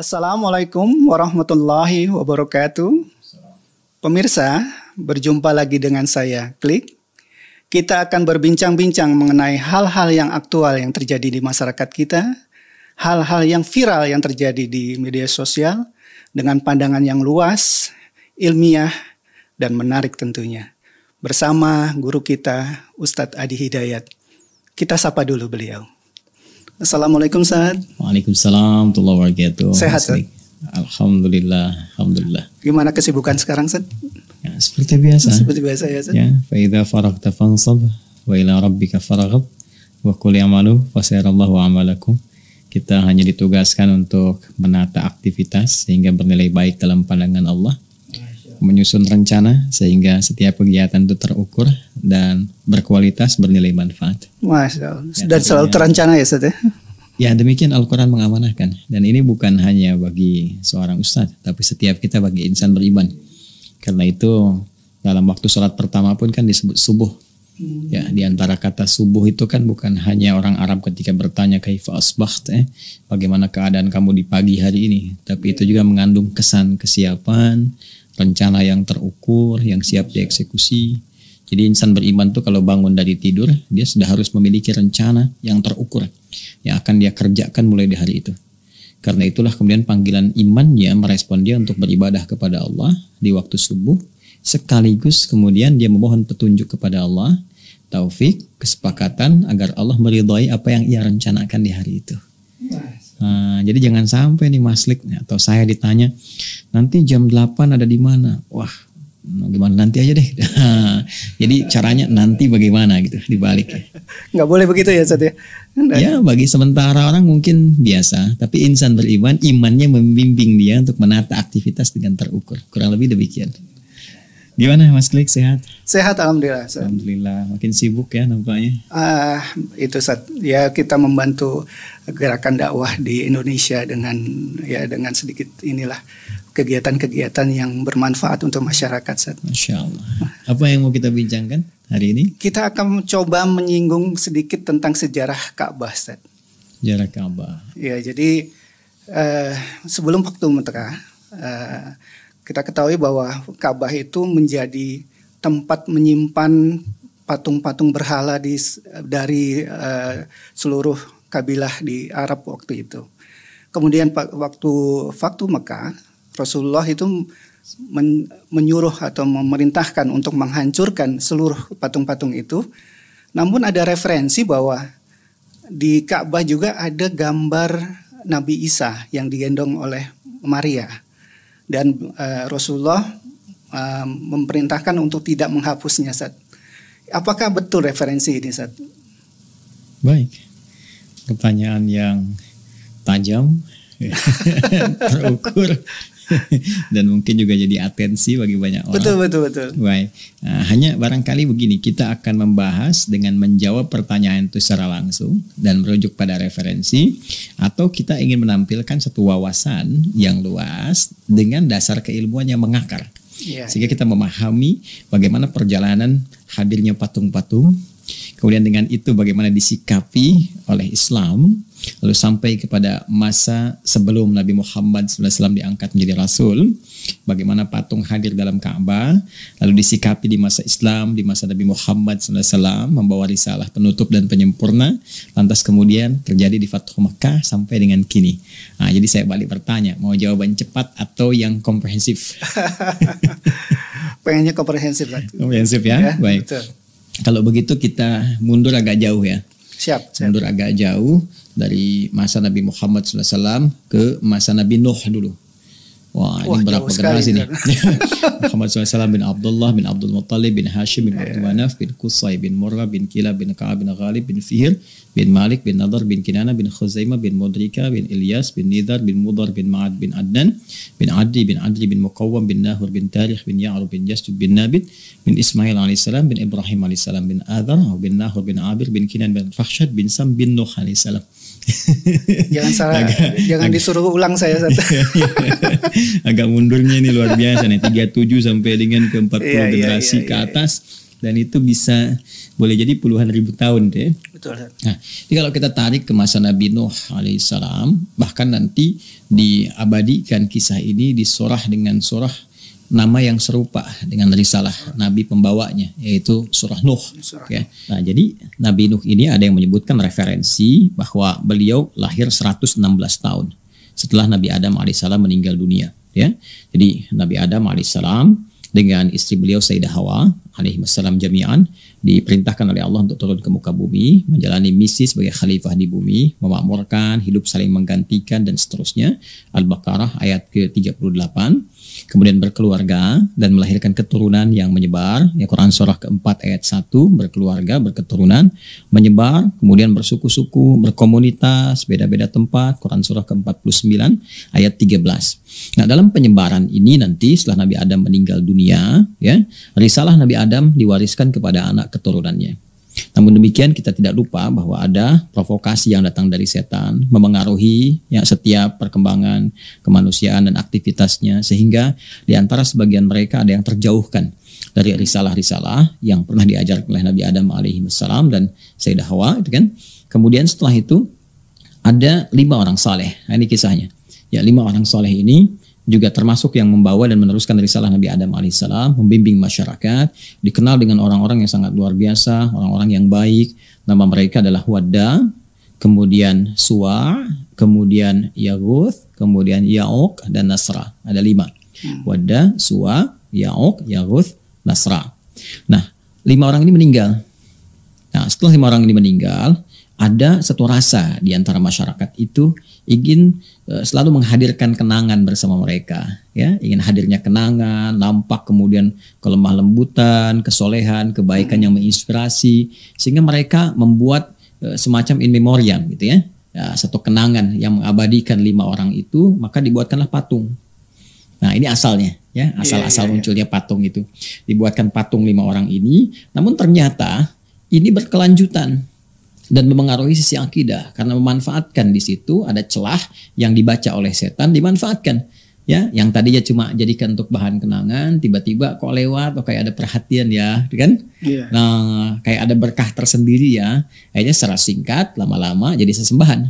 Assalamualaikum warahmatullahi wabarakatuh. Pemirsa, berjumpa lagi dengan saya, Klik. Kita akan berbincang-bincang mengenai hal-hal yang aktual yang terjadi di masyarakat kita, hal-hal yang viral yang terjadi di media sosial, dengan pandangan yang luas, ilmiah, dan menarik tentunya. Bersama guru kita, Ustadz Adi Hidayat. Kita sapa dulu beliau. Assalamualaikum Saad. Waalaikumsalam warahmatullahi wabarakatuh. Sehat Saad. Alhamdulillah, alhamdulillah. Gimana kesibukan sekarang Saad? Ya, seperti biasa. Seperti biasa ya Saad. Ya, fa idza faragta fansab wa ila rabbika faraghab wa qul i'malu fasayarallahu amalakum. Kita hanya ditugaskan untuk menata aktivitas sehingga bernilai baik dalam pandangan Allah menyusun rencana sehingga setiap kegiatan itu terukur dan berkualitas bernilai manfaat. Masya ya, Dan, selalu terencana ya Ustaz ya? Ya demikian Al-Quran mengamanahkan. Dan ini bukan hanya bagi seorang ustadz, tapi setiap kita bagi insan beriman. Karena itu dalam waktu sholat pertama pun kan disebut subuh. Hmm. Ya, di antara kata subuh itu kan bukan hanya orang Arab ketika bertanya kaifa asbaht eh, bagaimana keadaan kamu di pagi hari ini, tapi itu juga mengandung kesan kesiapan, rencana yang terukur, yang siap dieksekusi. Jadi insan beriman tuh kalau bangun dari tidur, dia sudah harus memiliki rencana yang terukur yang akan dia kerjakan mulai di hari itu. Karena itulah kemudian panggilan imannya merespon dia untuk beribadah kepada Allah di waktu subuh, sekaligus kemudian dia memohon petunjuk kepada Allah, taufik, kesepakatan agar Allah meridhai apa yang ia rencanakan di hari itu. Eh, jadi jangan sampai nih Mas Lik atau saya ditanya nanti jam 8 ada di mana. Wah, gimana nanti aja deh. jadi caranya nanti bagaimana gitu dibalik ya. Nggak boleh begitu ya Sat ya. Ya bagi sementara orang mungkin biasa, tapi insan beriman imannya membimbing dia untuk menata aktivitas dengan terukur. Kurang lebih demikian. Gimana Mas Klik sehat? Sehat alhamdulillah. Sehat. Alhamdulillah. Makin sibuk ya nampaknya. Ah uh, itu saat ya kita membantu gerakan dakwah di Indonesia dengan ya dengan sedikit inilah kegiatan-kegiatan yang bermanfaat untuk masyarakat saat. Masya Allah. Apa yang mau kita bincangkan hari ini? Kita akan coba menyinggung sedikit tentang sejarah Ka'bah Ustaz. Sejarah Ka'bah. Ya, jadi uh, sebelum waktu Mekah eh, uh, kita ketahui bahwa Ka'bah itu menjadi tempat menyimpan patung-patung berhala di dari uh, seluruh kabilah di Arab waktu itu. Kemudian waktu waktu Mekah, Rasulullah itu men, menyuruh atau memerintahkan untuk menghancurkan seluruh patung-patung itu. Namun ada referensi bahwa di Ka'bah juga ada gambar Nabi Isa yang digendong oleh Maria dan uh, Rasulullah uh, memerintahkan untuk tidak menghapusnya Sat. Apakah betul referensi ini Sat? Baik. Pertanyaan yang tajam terukur dan mungkin juga jadi atensi bagi banyak orang. Betul betul betul. Baik. Nah, hanya barangkali begini kita akan membahas dengan menjawab pertanyaan itu secara langsung dan merujuk pada referensi atau kita ingin menampilkan satu wawasan yang luas dengan dasar keilmuan yang mengakar. Yeah. Sehingga iya. kita memahami bagaimana perjalanan hadirnya patung-patung Kemudian dengan itu bagaimana disikapi oleh Islam lalu sampai kepada masa sebelum Nabi Muhammad SAW diangkat menjadi rasul, bagaimana patung hadir dalam Ka'bah, lalu disikapi di masa Islam, di masa Nabi Muhammad SAW membawa risalah penutup dan penyempurna, lantas kemudian terjadi di Fathu Mekah sampai dengan kini. Nah, jadi saya balik bertanya, mau jawaban cepat atau yang komprehensif? Pengennya komprehensif lah. Komprehensif ya, ya baik. Betul. Kalau begitu kita mundur agak jauh ya. Siap. siap. Mundur agak jauh dari masa Nabi Muhammad SAW ke masa Nabi Nuh dulu. Wah, Wah ini berapa generasi nih? Muhammad SAW bin Abdullah bin Abdul Muttalib bin Hashim bin Abdul Manaf bin Qusay bin Murrah bin Kila bin Ka'ab bin Ghalib bin Fihir bin Malik bin Nadar bin Kinana bin Khuzaimah bin Mudrika bin Ilyas bin Nidar bin Mudar bin Ma'ad bin Adnan bin Adri bin Adli bin Muqawwam bin Nahur bin Tarikh bin Ya'ru bin Yasud bin Nabit bin Ismail AS bin Ibrahim AS bin Adhar bin Nahur bin Abir bin Kinan bin Fakhshad bin Sam bin Nuh AS. jangan salah, agak, jangan agak, disuruh ulang saya. agak mundurnya ini luar biasa nih 37 sampai dengan ke 40 iya, iya, iya, generasi iya, iya, ke atas dan itu bisa boleh jadi puluhan ribu tahun deh. Betul. Nah, jadi kalau kita tarik ke masa Nabi Nuh alaihissalam, bahkan nanti diabadikan kisah ini disorah dengan sorah nama yang serupa dengan risalah nabi pembawanya yaitu surah ya. Nuh. Nah, jadi Nabi Nuh ini ada yang menyebutkan referensi bahwa beliau lahir 116 tahun setelah Nabi Adam alaihissalam meninggal dunia, ya. Jadi Nabi Adam alaihissalam dengan istri beliau Sayyidah Hawa alaihissalam jami'an diperintahkan oleh Allah untuk turun ke muka bumi, menjalani misi sebagai khalifah di bumi, memakmurkan, hidup saling menggantikan dan seterusnya. Al-Baqarah ayat ke-38 kemudian berkeluarga dan melahirkan keturunan yang menyebar. Ya Quran surah keempat ayat satu berkeluarga, berketurunan, menyebar, kemudian bersuku-suku, berkomunitas, beda-beda tempat. Quran surah ke-49 ayat 13. Nah, dalam penyebaran ini nanti setelah Nabi Adam meninggal dunia, ya, risalah Nabi Adam diwariskan kepada anak keturunannya. Namun demikian kita tidak lupa bahwa ada provokasi yang datang dari setan memengaruhi ya setiap perkembangan kemanusiaan dan aktivitasnya sehingga di antara sebagian mereka ada yang terjauhkan dari risalah-risalah yang pernah diajar oleh Nabi Adam alaihi wasallam dan Sayyidah Hawa itu kan. Kemudian setelah itu ada lima orang saleh. Nah, ini kisahnya. Ya lima orang saleh ini juga termasuk yang membawa dan meneruskan risalah Nabi Adam alaihissalam, membimbing masyarakat, dikenal dengan orang-orang yang sangat luar biasa, orang-orang yang baik. Nama mereka adalah Wadda, kemudian Suwa, kemudian Yaguth, kemudian Yaok, dan Nasra. Ada lima. Hmm. Wadda, Suwa, Yaok, Yaguth, Nasra. Nah, lima orang ini meninggal. Nah, setelah lima orang ini meninggal, ada satu rasa di antara masyarakat itu ingin eh, selalu menghadirkan kenangan bersama mereka ya ingin hadirnya kenangan nampak kemudian kelemah lembutan kesolehan kebaikan yang menginspirasi sehingga mereka membuat eh, semacam in memoriam gitu ya ya, satu kenangan yang mengabadikan lima orang itu maka dibuatkanlah patung nah ini asalnya ya asal-asal iya, yeah, iya. munculnya yeah. patung itu dibuatkan patung lima orang ini namun ternyata ini berkelanjutan dan memengaruhi sisi akidah karena memanfaatkan di situ ada celah yang dibaca oleh setan dimanfaatkan ya yang tadinya cuma jadikan untuk bahan kenangan tiba-tiba kok lewat atau oh, kayak ada perhatian ya kan yeah. nah kayak ada berkah tersendiri ya akhirnya secara singkat lama-lama jadi sesembahan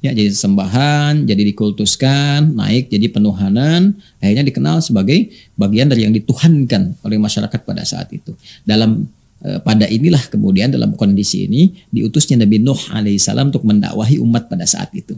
ya jadi sesembahan jadi dikultuskan naik jadi penuhanan akhirnya dikenal sebagai bagian dari yang dituhankan oleh masyarakat pada saat itu dalam Eh, pada inilah kemudian dalam kondisi ini diutusnya Nabi Nuh alaihissalam untuk mendakwahi umat pada saat itu.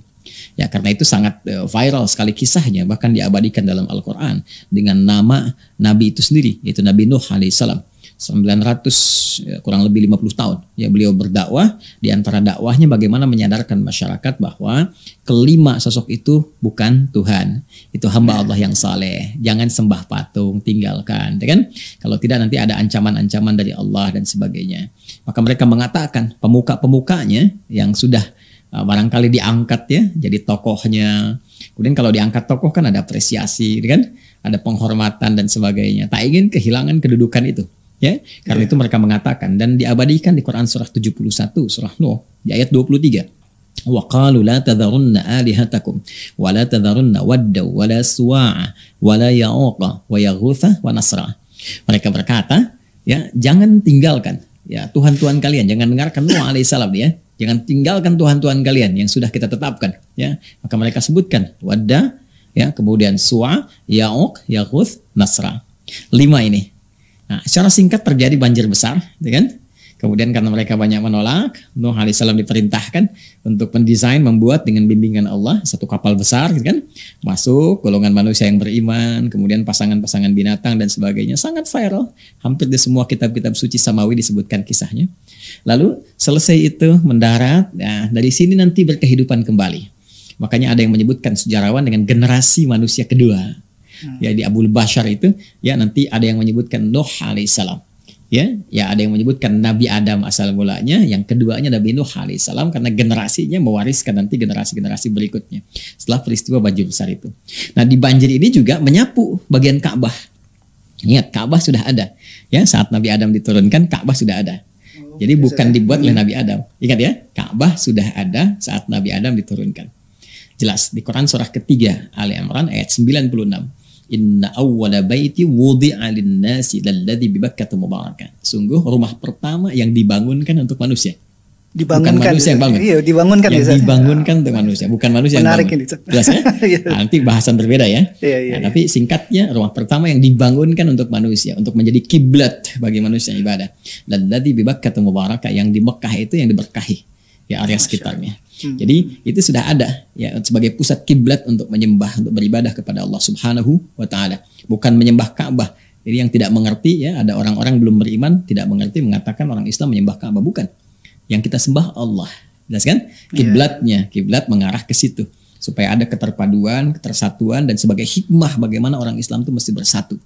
Ya karena itu sangat eh, viral sekali kisahnya bahkan diabadikan dalam Al-Qur'an dengan nama nabi itu sendiri yaitu Nabi Nuh alaihissalam. 900 ya, kurang lebih 50 tahun ya beliau berdakwah di antara dakwahnya bagaimana menyadarkan masyarakat bahwa kelima sosok itu bukan Tuhan itu hamba ya. Allah yang saleh jangan sembah patung tinggalkan ya kan kalau tidak nanti ada ancaman-ancaman dari Allah dan sebagainya maka mereka mengatakan pemuka-pemukanya yang sudah uh, barangkali diangkat ya jadi tokohnya kemudian kalau diangkat tokoh kan ada apresiasi gitu kan ada penghormatan dan sebagainya tak ingin kehilangan kedudukan itu ya karena yeah. itu mereka mengatakan dan diabadikan di Quran surah 71 surah Nuh di ayat 23 وقالوا لا تذرن آلهتكم ولا تذرن ودا ولا سواع ولا يعوق ويغوث mereka berkata ya jangan tinggalkan ya Tuhan-Tuhan kalian jangan dengarkan Nuh alaihissalam ya jangan tinggalkan Tuhan-Tuhan kalian yang sudah kita tetapkan ya maka mereka sebutkan wadda ya kemudian suwa yaok yakuth nasra lima ini Nah, secara singkat terjadi banjir besar, gitu kan? Kemudian karena mereka banyak menolak, Nuh alaihissalam diperintahkan untuk mendesain, membuat dengan bimbingan Allah satu kapal besar, gitu kan? Masuk golongan manusia yang beriman, kemudian pasangan-pasangan binatang dan sebagainya sangat viral. Hampir di semua kitab-kitab suci samawi disebutkan kisahnya. Lalu selesai itu mendarat, nah, dari sini nanti berkehidupan kembali. Makanya ada yang menyebutkan sejarawan dengan generasi manusia kedua hmm. ya di Abu Bashar itu ya nanti ada yang menyebutkan Nuh alaihissalam ya ya ada yang menyebutkan Nabi Adam asal mulanya yang keduanya Nabi Nuh alaihissalam karena generasinya mewariskan nanti generasi-generasi berikutnya setelah peristiwa banjir besar itu nah di banjir ini juga menyapu bagian Ka'bah ingat Ka'bah sudah ada ya saat Nabi Adam diturunkan Ka'bah sudah ada oh, jadi bukan dibuat oleh hmm. Nabi Adam. Ingat ya, Ka'bah sudah ada saat Nabi Adam diturunkan. Jelas di Quran surah ketiga Ali Imran ayat 96. Inna awwala baiti wudi'a lin-nasi lalladzi bi Bakkah mubarakan. Sungguh rumah pertama yang dibangunkan untuk manusia. Dibangunkan. Bukan manusia yang bangun. Iya, dibangunkan yang biasanya. dibangunkan untuk manusia, bukan manusia Menarik yang bangun. Menarik ini. Jelas ya? Iya, iya. Nanti bahasan berbeda ya. Iya, iya, nah, iya. tapi singkatnya rumah pertama yang dibangunkan untuk manusia, untuk menjadi kiblat bagi manusia ibadah. Lalladhi bi Bakkah mubarakah yang di Mekah itu yang diberkahi ya area sekitarnya. Hmm. Jadi itu sudah ada ya sebagai pusat kiblat untuk menyembah untuk beribadah kepada Allah Subhanahu wa taala, bukan menyembah Ka'bah. Jadi yang tidak mengerti ya ada orang-orang belum beriman tidak mengerti mengatakan orang Islam menyembah Ka'bah bukan. Yang kita sembah Allah. Jelas kan? Iya. Kiblatnya, kiblat mengarah ke situ supaya ada keterpaduan, ketersatuan dan sebagai hikmah bagaimana orang Islam itu mesti bersatu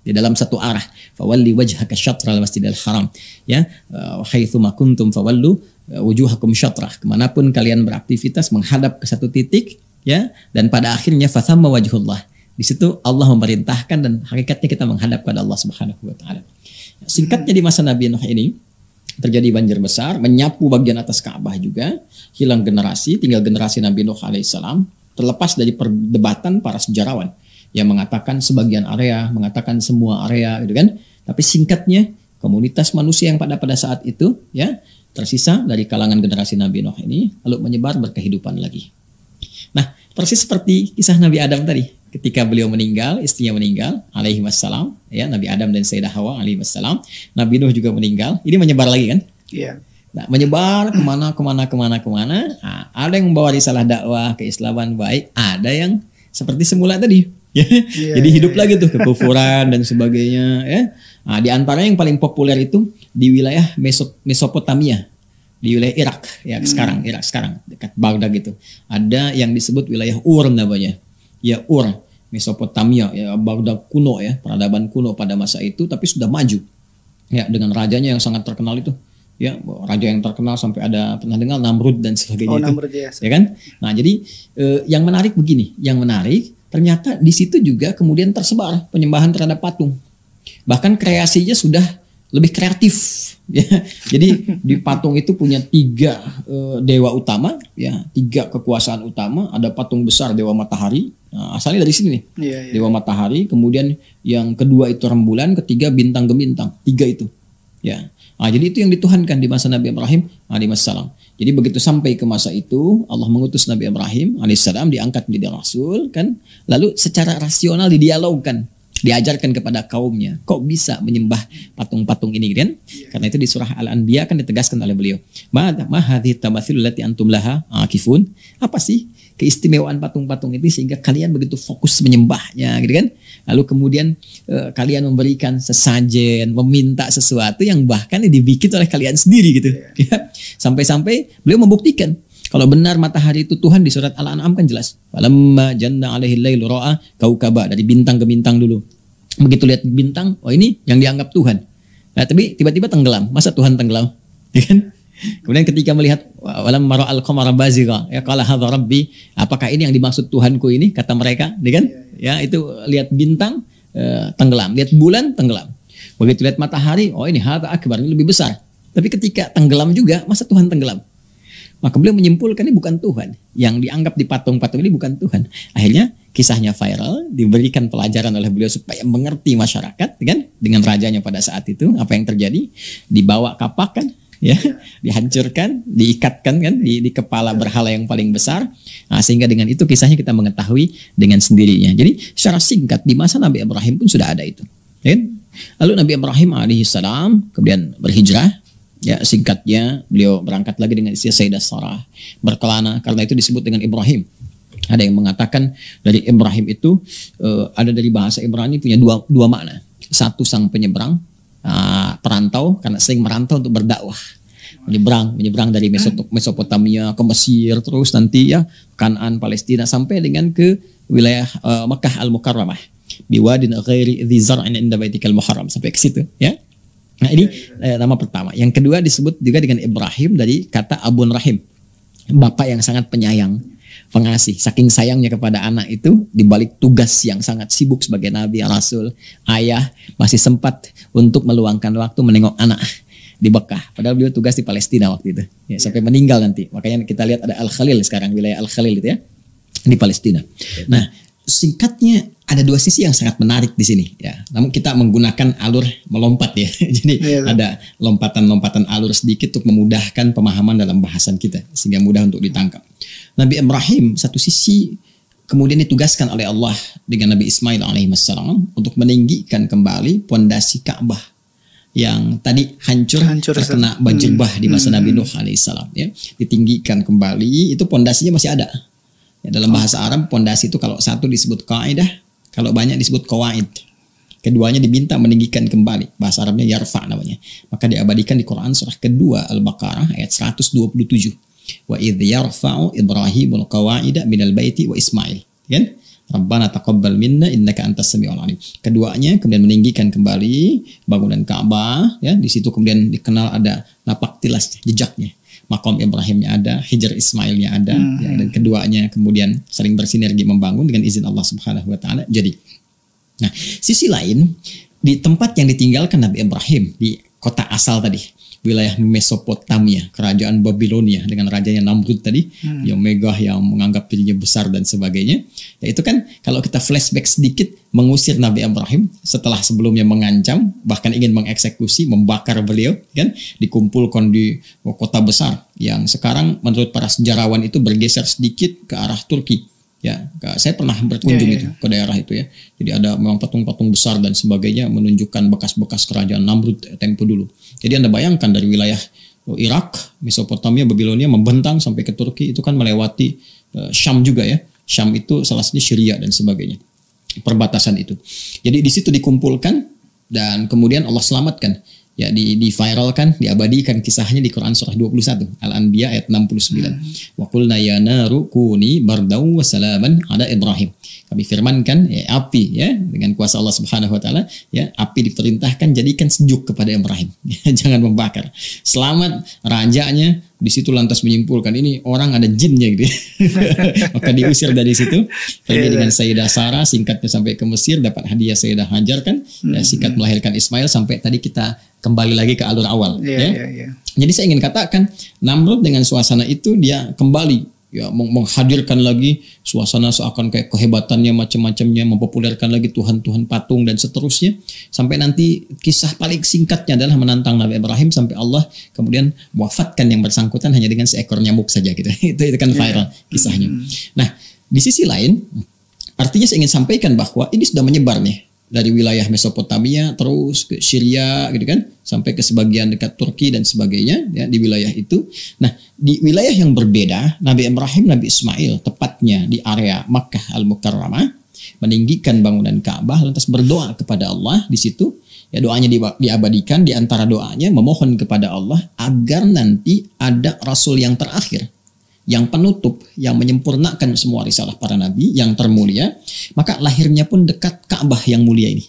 di dalam satu arah fawalli wajhaka syatral masjidil haram ya eh, haitsu makuntum fawallu Eh, wujuhakum syatrah kemanapun kalian beraktivitas menghadap ke satu titik ya dan pada akhirnya fathah wajhullah di situ Allah memerintahkan dan hakikatnya kita menghadap kepada Allah Subhanahu wa taala singkatnya di masa Nabi Nuh ini terjadi banjir besar menyapu bagian atas Ka'bah juga hilang generasi tinggal generasi Nabi Nuh alaihissalam terlepas dari perdebatan para sejarawan yang mengatakan sebagian area mengatakan semua area gitu kan tapi singkatnya komunitas manusia yang pada pada saat itu ya tersisa dari kalangan generasi Nabi Nuh ini lalu menyebar berkehidupan lagi. Nah, persis seperti kisah Nabi Adam tadi. Ketika beliau meninggal, istrinya meninggal, alaihi wassalam, ya Nabi Adam dan Sayyidah Hawa alaihi wassalam. Nabi Nuh juga meninggal. Ini menyebar lagi kan? Iya. Yeah. Nah, menyebar kemana kemana kemana kemana. Nah, ada yang membawa risalah dakwah keislaman baik, ada yang seperti semula tadi. Ya, iya, jadi hidup yeah. Iya. lagi tuh kekufuran dan sebagainya ya. Nah, di antara yang paling populer itu di wilayah Mesop Mesopotamia di wilayah Irak ya hmm. sekarang Irak sekarang dekat Baghdad gitu ada yang disebut wilayah Ur namanya ya Ur Mesopotamia ya Baghdad kuno ya peradaban kuno pada masa itu tapi sudah maju ya dengan rajanya yang sangat terkenal itu ya raja yang terkenal sampai ada pernah dengar Namrud dan sebagainya oh, itu Namrud, ya. ya kan nah jadi eh, yang menarik begini yang menarik ternyata di situ juga kemudian tersebar penyembahan terhadap patung bahkan kreasinya sudah lebih kreatif. Ya. Jadi di patung itu punya tiga e, dewa utama, ya tiga kekuasaan utama. Ada patung besar dewa matahari, nah, asalnya dari sini nih, yeah, yeah. dewa matahari. Kemudian yang kedua itu rembulan, ketiga bintang gemintang, tiga itu. Ya, nah, jadi itu yang dituhankan di masa Nabi Ibrahim alaihissalam. Jadi begitu sampai ke masa itu Allah mengutus Nabi Ibrahim alaihissalam diangkat menjadi rasul kan, lalu secara rasional didialogkan diajarkan kepada kaumnya kok bisa menyembah patung-patung ini kan karena itu di surah Al-Anbiya kan ditegaskan oleh beliau ma lati antum laha akifun apa sih keistimewaan patung-patung itu sehingga kalian begitu fokus menyembahnya gitu kan lalu kemudian e, kalian memberikan sesajen meminta sesuatu yang bahkan dibikin oleh kalian sendiri gitu iya. sampai-sampai beliau membuktikan kalau benar matahari itu Tuhan di surat Al-An'am kan jelas. Falamma janna alaihi lailu ra'a kaukaba dari bintang ke bintang dulu. Begitu lihat bintang, oh ini yang dianggap Tuhan. Nah, tapi tiba-tiba tenggelam. Masa Tuhan tenggelam? Ya kan? Kemudian ketika melihat walam maro al qamara bazira ya qala hadza rabbi apakah ini yang dimaksud Tuhanku ini kata mereka ya kan ya itu lihat bintang eh, tenggelam lihat bulan tenggelam begitu lihat matahari oh ini hadza akbar ini lebih besar tapi ketika tenggelam juga masa Tuhan tenggelam maka beliau menyimpulkan ini bukan Tuhan. Yang dianggap di patung-patung ini bukan Tuhan. Akhirnya kisahnya viral, diberikan pelajaran oleh beliau supaya mengerti masyarakat kan dengan rajanya pada saat itu apa yang terjadi dibawa kapak kan ya iya. dihancurkan diikatkan kan di, di kepala berhala yang paling besar nah, sehingga dengan itu kisahnya kita mengetahui dengan sendirinya jadi secara singkat di masa Nabi Ibrahim pun sudah ada itu ya kan lalu Nabi Ibrahim alaihissalam kemudian berhijrah Ya, singkatnya beliau berangkat lagi dengan istri Sayyidah Sarah berkelana karena itu disebut dengan Ibrahim. Ada yang mengatakan dari Ibrahim itu uh, ada dari bahasa Ibrani punya dua dua makna. Satu sang penyeberang uh, perantau karena sering merantau untuk berdakwah menyeberang menyeberang dari Mesopotamia ke Mesir terus nanti ya Kanan Palestina sampai dengan ke wilayah uh, Mekah Al Mukarramah biwadin ghairi dzar'in inda baitikal muharram sampai ke situ ya Nah ini eh, nama pertama. Yang kedua disebut juga dengan Ibrahim dari kata Abun Rahim. Bapak yang sangat penyayang, pengasih. Saking sayangnya kepada anak itu dibalik tugas yang sangat sibuk sebagai nabi, rasul, ayah masih sempat untuk meluangkan waktu menengok anak di Bekah. Padahal beliau tugas di Palestina waktu itu. Ya, iya. sampai meninggal nanti. Makanya kita lihat ada Al-Khalil sekarang, wilayah Al-Khalil itu ya. Di Palestina. Nah, singkatnya ada dua sisi yang sangat menarik di sini ya. Namun kita menggunakan alur melompat ya. Jadi ya, ada lompatan-lompatan alur sedikit untuk memudahkan pemahaman dalam bahasan kita sehingga mudah untuk ditangkap. Nabi Ibrahim satu sisi kemudian ditugaskan oleh Allah dengan Nabi Ismail alaihissalam untuk meninggikan kembali pondasi Ka'bah yang tadi hancur, hancur terkena banjir bah hmm. di masa hmm. Nabi hmm, Nuh hmm. alaihissalam ya ditinggikan kembali itu pondasinya masih ada Ya, dalam oh. bahasa Arab, pondasi itu kalau satu disebut kaidah, kalau banyak disebut kawaid. Keduanya diminta meninggikan kembali. Bahasa Arabnya yarfa namanya. Maka diabadikan di Quran surah kedua Al-Baqarah ayat 127. Wa idh yarfa'u Ibrahimul qawaida minal baiti wa Ismail. Kan? Rabbana taqabbal minna innaka antas samiul alim. Keduanya kemudian meninggikan kembali bangunan Ka'bah ya di situ kemudian dikenal ada napak tilas jejaknya makom Ibrahimnya ada, Hijr Ismailnya ada, hmm. ya, dan keduanya kemudian saling bersinergi membangun dengan izin Allah Subhanahu wa taala. Jadi nah, sisi lain di tempat yang ditinggalkan Nabi Ibrahim di kota asal tadi wilayah Mesopotamia, kerajaan Babilonia dengan rajanya Namrud tadi hmm. yang megah yang menganggap dirinya besar dan sebagainya. Ya itu kan kalau kita flashback sedikit mengusir Nabi Ibrahim setelah sebelumnya mengancam bahkan ingin mengeksekusi, membakar beliau kan dikumpulkan di kota besar yang sekarang menurut para sejarawan itu bergeser sedikit ke arah Turki ya saya pernah berkunjung yeah, yeah, itu ke daerah itu ya jadi ada memang patung-patung besar dan sebagainya menunjukkan bekas-bekas kerajaan Namrud eh, tempo dulu jadi anda bayangkan dari wilayah eh, Irak Mesopotamia Babilonia membentang sampai ke Turki itu kan melewati uh, Syam juga ya Syam itu salah satunya Syria dan sebagainya perbatasan itu jadi di situ dikumpulkan dan kemudian Allah selamatkan ya di, di viral kan diabadikan kisahnya di Quran surah 21 Al-Anbiya ayat 69 puluh hmm. wa qulna ya naru kuni bardaw wa salaman ala Ibrahim kami firmankan ya, api ya dengan kuasa Allah Subhanahu wa taala ya api diperintahkan jadikan sejuk kepada Ibrahim jangan membakar selamat rajanya di situ lantas menyimpulkan ini orang ada jinnya gitu. Maka diusir dari situ. Femi yeah. Iya. dengan Sayyidah Sarah singkatnya sampai ke Mesir dapat hadiah Sayyidah Hajar kan. Mm-hmm. singkat hmm. melahirkan Ismail sampai tadi kita kembali lagi ke alur awal. Yeah, ya. Yeah, yeah. Jadi saya ingin katakan Namrud dengan suasana itu dia kembali ya menghadirkan lagi suasana seakan kayak kehebatannya macam-macamnya mempopulerkan lagi tuhan-tuhan patung dan seterusnya sampai nanti kisah paling singkatnya adalah menantang Nabi Ibrahim sampai Allah kemudian wafatkan yang bersangkutan hanya dengan seekor nyamuk saja gitu itu itu kan iya. viral yeah. kisahnya hmm. nah di sisi lain artinya saya ingin sampaikan bahwa ini sudah menyebar nih dari wilayah Mesopotamia terus ke Syria gitu kan sampai ke sebagian dekat Turki dan sebagainya ya, di wilayah itu. Nah di wilayah yang berbeda Nabi Ibrahim Nabi Ismail tepatnya di area Makkah Al Mukarramah meninggikan bangunan Ka'bah lantas berdoa kepada Allah di situ ya doanya diabadikan di antara doanya memohon kepada Allah agar nanti ada rasul yang terakhir yang penutup, yang menyempurnakan semua risalah para nabi, yang termulia, maka lahirnya pun dekat Ka'bah yang mulia ini.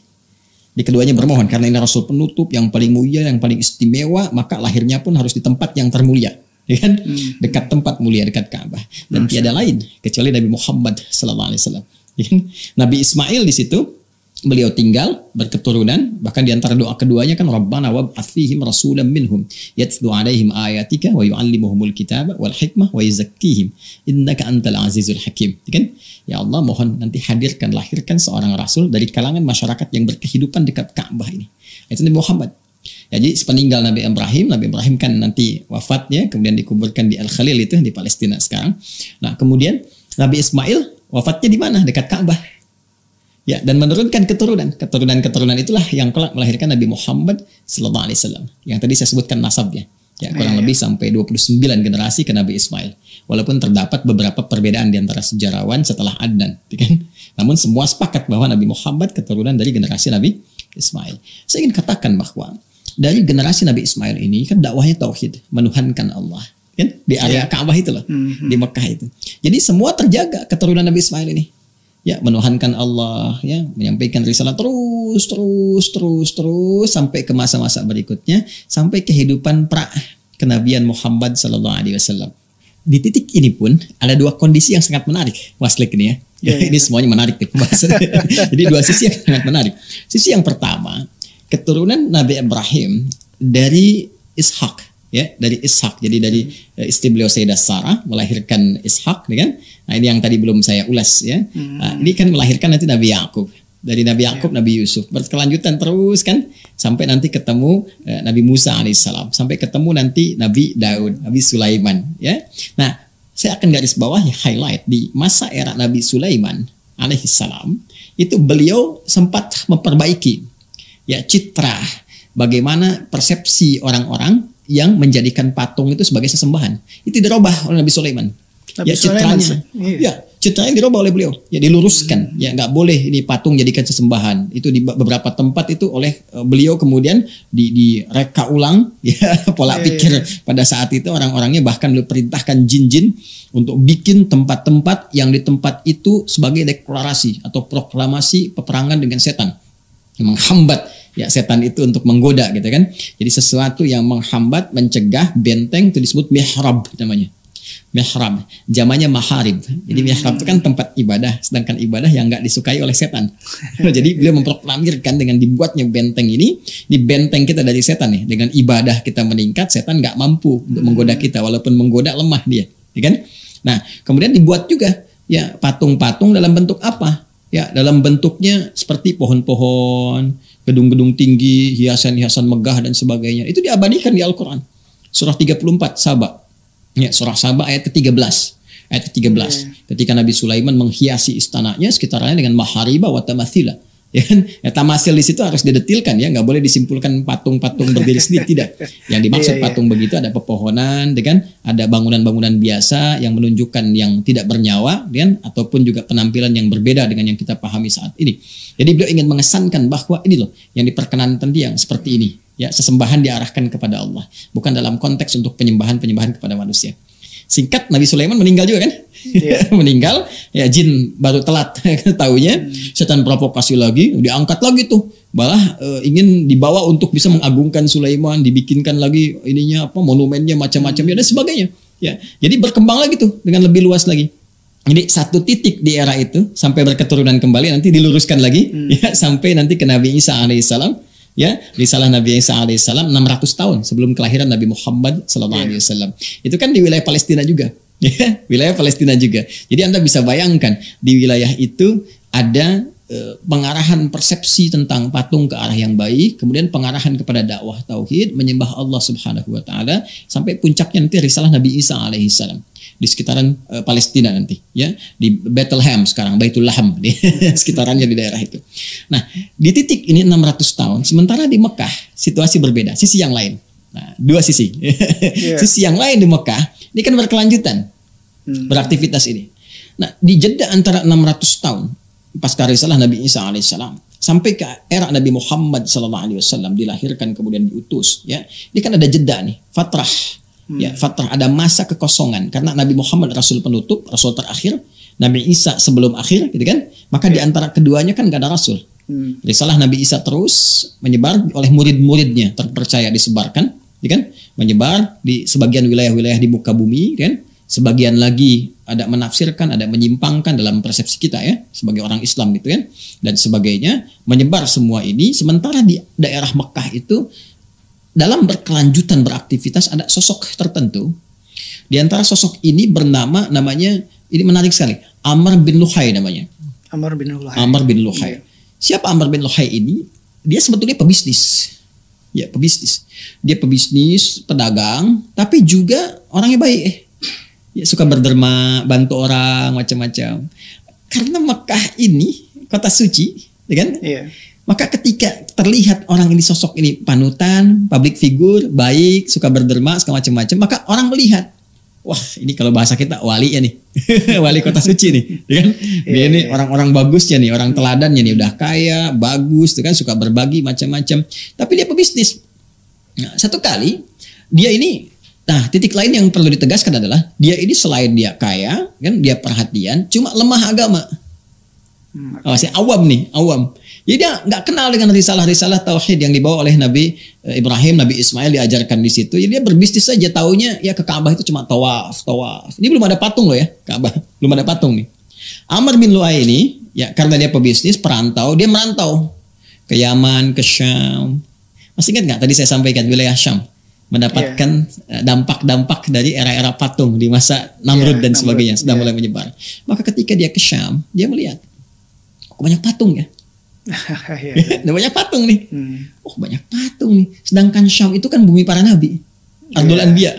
Di keduanya bermohon, karena ini Rasul penutup, yang paling mulia, yang paling istimewa, maka lahirnya pun harus di tempat yang termulia. Ya kan? Hmm. Dekat tempat mulia, dekat Ka'bah. Dan Masa. tiada lain, kecuali Nabi Muhammad Sallallahu Alaihi Wasallam. Ya kan? Nabi Ismail di situ beliau tinggal berketurunan bahkan di antara doa keduanya kan Rabbana wa fihim rasulan minhum yatlu alaihim ayatika wa yuallimuhumul kitab wal hikmah wa yuzakkihim innaka antal azizul hakim gitu kan ya Allah mohon nanti hadirkan lahirkan seorang rasul dari kalangan masyarakat yang berkehidupan dekat Ka'bah ini itu Nabi Muhammad ya, jadi sepeninggal Nabi Ibrahim, Nabi Ibrahim kan nanti wafatnya, kemudian dikuburkan di Al Khalil itu di Palestina sekarang. Nah kemudian Nabi Ismail wafatnya di mana? Dekat Ka'bah ya dan menurunkan keturunan keturunan keturunan itulah yang kelak melahirkan Nabi Muhammad Sallallahu Alaihi Wasallam yang tadi saya sebutkan nasabnya ya, ya kurang ya. lebih sampai 29 generasi ke Nabi Ismail walaupun terdapat beberapa perbedaan di antara sejarawan setelah Adnan kan namun semua sepakat bahwa Nabi Muhammad keturunan dari generasi Nabi Ismail saya ingin katakan bahwa dari generasi Nabi Ismail ini kan dakwahnya tauhid menuhankan Allah kan di area ya. Ka'bah itu loh -hmm. di Mekah itu jadi semua terjaga keturunan Nabi Ismail ini ya menuhankan Allah ya menyampaikan risalah terus terus terus terus sampai ke masa-masa berikutnya sampai kehidupan pra kenabian Muhammad Sallallahu Alaihi Wasallam di titik ini pun ada dua kondisi yang sangat menarik waslik ini ya yeah, yeah. ini semuanya menarik jadi dua sisi yang sangat menarik sisi yang pertama keturunan Nabi Ibrahim dari Ishak ya dari Ishak jadi dari eh, istri beliau Sayyidah Sarah melahirkan Ishak dengan ya Nah, ini yang tadi belum saya ulas ya. Hmm. Nah, ini kan melahirkan nanti Nabi Yakub. Dari Nabi ya. Yakub, ya. Nabi Yusuf berkelanjutan terus kan sampai nanti ketemu eh, Nabi Musa alaihissalam, sampai ketemu nanti Nabi Daud, Nabi Sulaiman ya. Nah, saya akan garis bawah highlight di masa era Nabi Sulaiman alaihissalam itu beliau sempat memperbaiki ya citra bagaimana persepsi orang-orang yang menjadikan patung itu sebagai sesembahan. Itu dirubah oleh Nabi Sulaiman. Tapi ya citranya, iya. ya citranya dirubah oleh beliau, ya diluruskan, hmm. ya nggak boleh ini patung jadikan sesembahan. Itu di beberapa tempat itu oleh e, beliau kemudian di direka ulang ya pola yeah, pikir yeah. Iya. pada saat itu orang-orangnya bahkan diperintahkan jin-jin untuk bikin tempat-tempat yang di tempat itu sebagai deklarasi atau proklamasi peperangan dengan setan, yang menghambat ya setan itu untuk menggoda gitu kan. Jadi sesuatu yang menghambat, mencegah, benteng itu disebut mihrab namanya mihrab zamannya maharib jadi hmm. mihrab itu kan tempat ibadah sedangkan ibadah yang nggak disukai oleh setan jadi beliau memproklamirkan dengan dibuatnya benteng ini di benteng kita dari setan nih dengan ibadah kita meningkat setan nggak mampu untuk menggoda hmm. kita walaupun menggoda lemah dia ya kan nah kemudian dibuat juga ya patung-patung dalam bentuk apa ya dalam bentuknya seperti pohon-pohon gedung-gedung tinggi hiasan-hiasan megah dan sebagainya itu diabadikan di Al-Qur'an surah 34 Sabah Ya, surah Sabah ayat ke-13. Ayat ke-13. Hmm. Ketika Nabi Sulaiman menghiasi istananya sekitarnya dengan mahariba wa tamathila. Ya, kan? ya tamasil di situ harus didetilkan ya, nggak boleh disimpulkan patung-patung berdiri sendiri tidak. Yang dimaksud yeah, iya. patung begitu ada pepohonan, dengan ada bangunan-bangunan biasa yang menunjukkan yang tidak bernyawa, dan ataupun juga penampilan yang berbeda dengan yang kita pahami saat ini. Jadi beliau ingin mengesankan bahwa ini loh yang diperkenankan yang seperti ini ya sesembahan diarahkan kepada Allah bukan dalam konteks untuk penyembahan penyembahan kepada manusia singkat Nabi Sulaiman meninggal juga kan yeah. meninggal ya jin baru telat taunya hmm. setan provokasi lagi diangkat lagi tuh malah e, ingin dibawa untuk bisa mengagungkan Sulaiman dibikinkan lagi ininya apa monumennya macam-macam ya dan sebagainya ya jadi berkembang lagi tuh dengan lebih luas lagi jadi satu titik di era itu sampai berketurunan kembali nanti diluruskan lagi hmm. ya sampai nanti ke Nabi Isa alaihissalam ya risalah Nabi Isa alaihissalam 600 tahun sebelum kelahiran Nabi Muhammad sallallahu alaihi iya. wasallam. Itu kan di wilayah Palestina juga. Ya, wilayah Palestina juga. Jadi Anda bisa bayangkan di wilayah itu ada e, pengarahan persepsi tentang patung ke arah yang baik, kemudian pengarahan kepada dakwah tauhid, menyembah Allah Subhanahu wa taala sampai puncaknya nanti risalah Nabi Isa alaihissalam di sekitaran uh, Palestina nanti ya di Bethlehem sekarang Baitul Laham di sekitarannya di daerah itu. Nah, di titik ini 600 tahun sementara di Mekah situasi berbeda, sisi yang lain. Nah, dua sisi. yeah. sisi yang lain di Mekah ini kan berkelanjutan hmm. beraktivitas ini. Nah, di jeda antara 600 tahun pasca risalah Nabi Isa alaihissalam sampai ke era Nabi Muhammad sallallahu alaihi wasallam dilahirkan kemudian diutus ya. Ini kan ada jeda nih, fatrah Ya, fatah ada masa kekosongan karena Nabi Muhammad rasul penutup, rasul terakhir, Nabi Isa sebelum akhir gitu kan. Maka ya. di antara keduanya kan gak ada rasul. Hmm. Risalah Nabi Isa terus menyebar oleh murid-muridnya terpercaya disebarkan, gitu kan? Menyebar di sebagian wilayah-wilayah di muka bumi, gitu kan? Sebagian lagi ada menafsirkan, ada menyimpangkan dalam persepsi kita ya sebagai orang Islam gitu kan dan sebagainya menyebar semua ini sementara di daerah Mekah itu dalam berkelanjutan beraktivitas ada sosok tertentu. Di antara sosok ini bernama namanya ini menarik sekali. Amr bin Luhai namanya. Amr bin Luhai. Amr bin Luhai. Iya. Siapa Amr bin Luhai ini? Dia sebetulnya pebisnis. Ya, pebisnis. Dia pebisnis, pedagang, tapi juga orangnya baik. Ya, suka berderma, bantu orang, macam-macam. Karena Mekah ini kota suci, ya kan? Iya maka ketika terlihat orang ini sosok ini panutan, public figure, baik, suka berderma, segala macam-macam, maka orang melihat, wah ini kalau bahasa kita wali ya nih, wali kota suci nih, ya kan? Dia yeah, ini yeah. orang-orang bagusnya nih, orang teladannya nih, udah kaya, bagus, tuh kan suka berbagi macam-macam. Tapi dia pebisnis. Nah, satu kali dia ini Nah, titik lain yang perlu ditegaskan adalah dia ini selain dia kaya, kan dia perhatian, cuma lemah agama. Hmm, oh, okay. Awasnya awam nih, awam. Jadi dia nggak kenal dengan risalah-risalah tauhid yang dibawa oleh Nabi eh, Ibrahim, Nabi Ismail diajarkan di situ. Jadi dia berbisnis saja taunya ya ke Ka'bah itu cuma tawaf, tawaf. Ini belum ada patung loh ya Ka'bah, belum ada patung nih. Amr bin Lu'ay ini ya karena dia pebisnis, perantau, dia merantau ke Yaman, ke Syam. Masih ingat nggak tadi saya sampaikan wilayah Syam mendapatkan dampak iya. eh, dampak-dampak dari era-era patung di masa iya, Namrud yeah, dan sebagainya Namrud, sudah yeah. mulai menyebar. Maka ketika dia ke Syam, dia melihat banyak patung ya Iya, iya. nah, banyak patung nih. Hmm. Oh banyak patung nih. Sedangkan Syam itu kan bumi para nabi. Ardul yeah. Anbiya.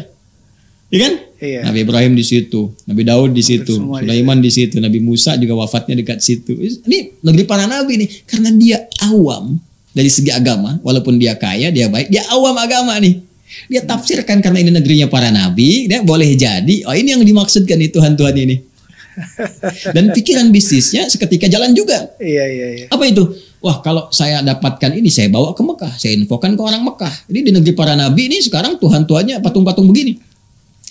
Iya kan? Yeah. Nabi Ibrahim di situ, Nabi Daud di situ, Sulaiman di situ, Nabi Musa juga wafatnya dekat situ. Ini negeri para nabi nih karena dia awam dari segi agama, walaupun dia kaya, dia baik, dia awam agama nih. Dia tafsirkan karena ini negerinya para nabi, dia boleh jadi, oh ini yang dimaksudkan nih Tuhan Tuhan ini. Dan pikiran bisnisnya seketika jalan juga. Iya, iya, iya. Apa itu? Wah kalau saya dapatkan ini saya bawa ke Mekah. Saya infokan ke orang Mekah. Ini di negeri para nabi ini sekarang Tuhan-Tuhannya patung-patung begini.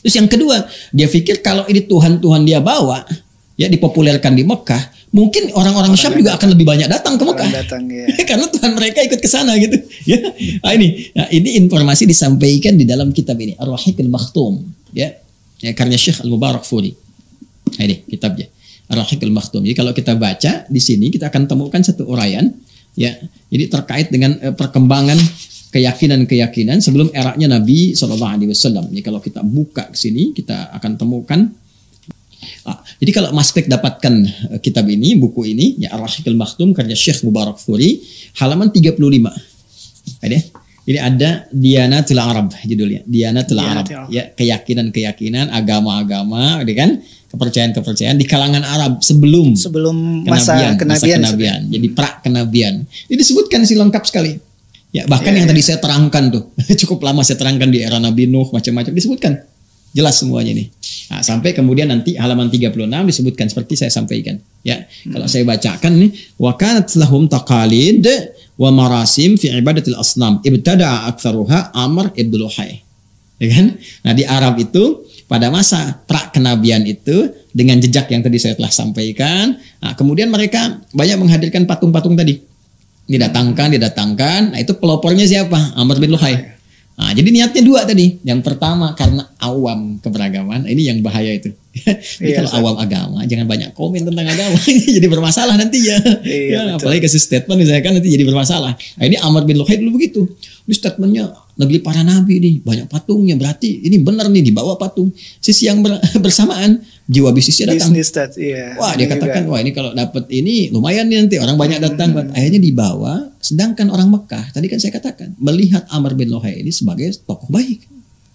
Terus yang kedua, dia pikir kalau ini Tuhan-Tuhan dia bawa, ya dipopulerkan di Mekah, mungkin orang-orang Syam juga akan lebih banyak datang ke Mekah. Datang, ya. Karena Tuhan mereka ikut ke sana gitu. ya. Nah, ini nah, ini informasi disampaikan di dalam kitab ini, Ar-Rahikul Makhtum, ya. ya karya Syekh Al-Mubarak Furi. Ini eh, kitabnya. Ar-Rahiqul Makhdum. Jadi kalau kita baca di sini kita akan temukan satu uraian ya. Jadi terkait dengan uh, perkembangan keyakinan-keyakinan sebelum eranya Nabi Shallallahu alaihi wasallam. Jadi kalau kita buka ke sini kita akan temukan ah, jadi kalau Mas Pek dapatkan uh, kitab ini, buku ini, ya Ar-Rahiqul Makhdum karya Syekh Mubarak Furi, halaman 35. Ada ini ada Diana Tulang Arab judulnya. Diana Tulang Arab. Ya, keyakinan-keyakinan agama-agama, gitu kan? kepercayaan-kepercayaan di kalangan Arab sebelum sebelum kenabian, masa kenabian, masa kenabian, jadi pra kenabian. Ini disebutkan sih lengkap sekali. Ya, bahkan yeah. yang iya. tadi saya terangkan tuh, cukup lama saya terangkan di era Nabi Nuh macam-macam disebutkan. Jelas semuanya nih. Nah, sampai kemudian nanti halaman 36 disebutkan seperti saya sampaikan. Ya, hmm. kalau saya bacakan nih, wa kanat lahum taqalid wa marasim fi ibadatil asnam ibtada aktsaruha Amr ibn Ya kan? Nah, di Arab itu pada masa pra kenabian itu dengan jejak yang tadi saya telah sampaikan. Nah, kemudian mereka banyak menghadirkan patung-patung tadi. Didatangkan, didatangkan. Nah, itu pelopornya siapa? Amr bin Luhai. Nah, jadi niatnya dua tadi. Yang pertama karena awam keberagaman, ini yang bahaya itu. jadi iya, kalau awam agama, jangan banyak komen tentang agama, jadi bermasalah nanti ya. Iya, ya apalagi kasih statement misalkan nanti jadi bermasalah. Nah, ini Amr bin Luhai dulu begitu. Ini statementnya negeri para nabi nih banyak patungnya berarti ini benar nih dibawa patung sisi yang ber, bersamaan jiwa bisnisnya datang Business that, yeah. wah dia iya, katakan iya. wah ini kalau dapat ini lumayan nih nanti orang banyak datang mm -hmm. akhirnya dibawa sedangkan orang Mekah tadi kan saya katakan melihat Amr bin Lohai ini sebagai tokoh baik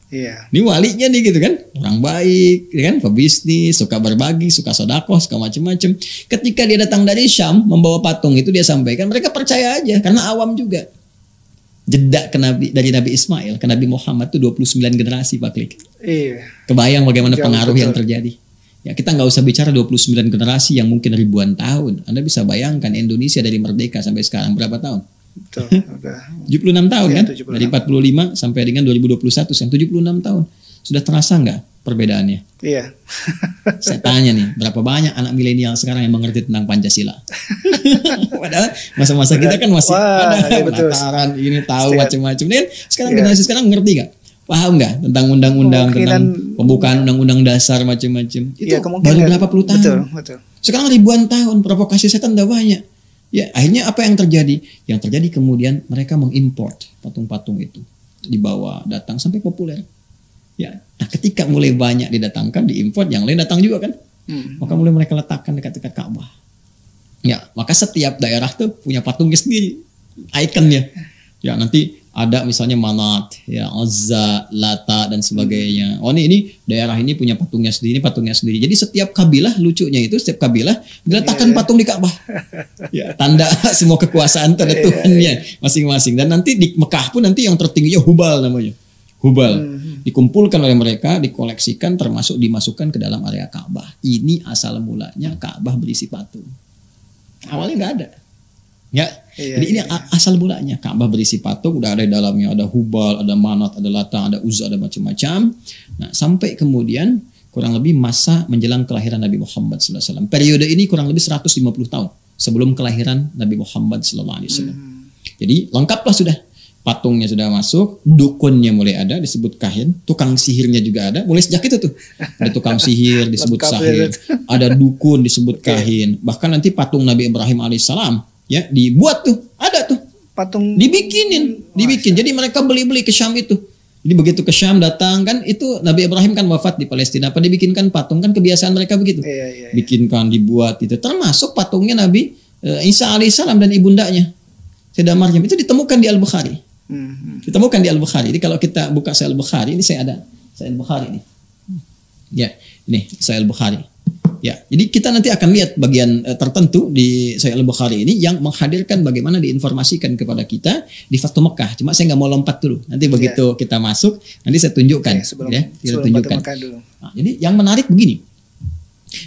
Iya. Yeah. Ini walinya nih gitu kan, orang baik, ya kan, pebisnis, suka berbagi, suka sodakoh, suka macem-macem. Ketika dia datang dari Syam membawa patung itu dia sampaikan, mereka percaya aja karena awam juga jeda ke Nabi dari Nabi Ismail ke Nabi Muhammad itu 29 generasi Pak Klik. Iya. Kebayang bagaimana Jauh, pengaruh betul. yang terjadi. Ya, kita nggak usah bicara 29 generasi yang mungkin ribuan tahun. Anda bisa bayangkan Indonesia dari merdeka sampai sekarang berapa tahun? Betul. 76 tahun ya, kan? 76. Dari 45 sampai dengan 2021 yang 76 tahun. Sudah terasa nggak perbedaannya. Iya. Saya tanya nih, berapa banyak anak milenial sekarang yang mengerti tentang Pancasila? Padahal masa-masa kita kan masih Wah, ada ya pelataran ini tahu macam-macam. Dan sekarang iya. generasi sekarang ngerti nggak? Paham nggak tentang undang-undang tentang pembukaan undang-undang dasar macam-macam? Iya, itu iya, baru berapa puluh tahun? Betul, betul. Sekarang ribuan tahun provokasi setan udah banyak. Ya, akhirnya apa yang terjadi? Yang terjadi kemudian mereka mengimport patung-patung itu dibawa datang sampai populer Ya, nah ketika mulai banyak didatangkan, diimpor, yang lain datang juga kan. Hmm. Maka mulai mereka letakkan dekat-dekat Ka'bah. Ya, maka setiap daerah tuh punya patungnya sendiri, ikonnya. Ya, nanti ada misalnya Manat, ya Azza Lata dan sebagainya. Hmm. Oh ini, ini daerah ini punya patungnya sendiri, patungnya sendiri. Jadi setiap kabilah lucunya itu setiap kabilah diletakkan yeah. Iya. patung di Ka'bah. ya, tanda semua kekuasaan tanda yeah, Tuhannya iya, iya, masing-masing. Dan nanti di Mekah pun nanti yang tertingginya Hubal namanya. Hubal. Hmm dikumpulkan oleh mereka, dikoleksikan termasuk dimasukkan ke dalam area Ka'bah. Ini asal mulanya Ka'bah berisi patung. Awalnya nggak ada. Ya. Iya, Jadi ini iya. iya. asal mulanya Ka'bah berisi patung, udah ada di dalamnya ada Hubal, ada Manat, ada Lata, ada Uzza, ada macam-macam. Nah, sampai kemudian kurang lebih masa menjelang kelahiran Nabi Muhammad SAW. Periode ini kurang lebih 150 tahun sebelum kelahiran Nabi Muhammad SAW. Hmm. Jadi lengkaplah sudah patungnya sudah masuk, dukunnya mulai ada disebut kahin, tukang sihirnya juga ada, mulai sejak itu tuh ada tukang sihir disebut sahir, ada dukun disebut kahin, bahkan nanti patung Nabi Ibrahim alaihissalam ya dibuat tuh, ada tuh patung dibikinin, dibikin. Jadi mereka beli-beli ke Syam itu. Jadi begitu ke Syam datang kan itu Nabi Ibrahim kan wafat di Palestina, apa dibikinkan patung kan kebiasaan mereka begitu, iya, iya, iya. bikinkan dibuat itu, termasuk patungnya Nabi eh, Isa alaihissalam dan ibundanya. sedamarnya itu ditemukan di Al Bukhari Hmm. Ditemukan di Al Bukhari. Jadi kalau kita buka Sahih Al Bukhari, ini saya ada Sahih Al Bukhari ini. Ya, ini Sahih Al Bukhari. Ya, jadi kita nanti akan lihat bagian uh, tertentu di Sahih Al Bukhari ini yang menghadirkan bagaimana diinformasikan kepada kita di Fatu Mekah. Cuma saya nggak mau lompat dulu. Nanti ya. begitu ya. kita masuk, nanti saya tunjukkan. Ya, sebelum, ya, saya tunjukkan. dulu. Nah, jadi yang menarik begini.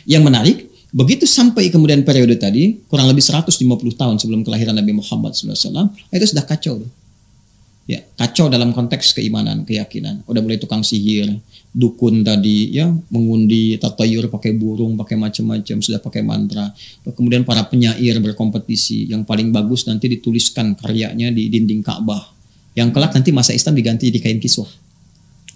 Yang menarik Begitu sampai kemudian periode tadi, kurang lebih 150 tahun sebelum kelahiran Nabi Muhammad SAW, itu sudah kacau. Loh ya kacau dalam konteks keimanan keyakinan udah mulai tukang sihir dukun tadi ya mengundi tatayur pakai burung pakai macam-macam sudah pakai mantra kemudian para penyair berkompetisi yang paling bagus nanti dituliskan karyanya di dinding Ka'bah yang kelak nanti masa Islam diganti di kain kiswah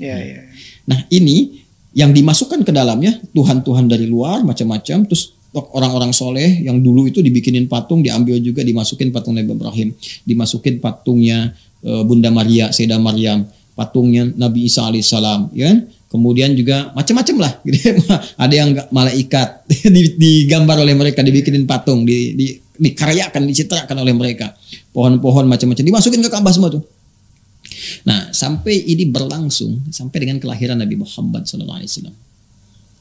ya, ya, ya. nah ini yang dimasukkan ke dalamnya Tuhan-Tuhan dari luar macam-macam terus orang-orang soleh yang dulu itu dibikinin patung diambil juga dimasukin patung Nabi Ibrahim dimasukin patungnya Eh, Bunda Maria, Seda Maryam, patungnya Nabi Isa alaihissalam, ya kan? Kemudian juga macam-macam lah, gitu. ada yang malaikat digambar oleh mereka, dibikinin patung, di, di, dikaryakan, dicitrakan oleh mereka, pohon-pohon macam-macam, dimasukin ke Ka'bah semua tuh. Nah, sampai ini berlangsung sampai dengan kelahiran Nabi Muhammad SAW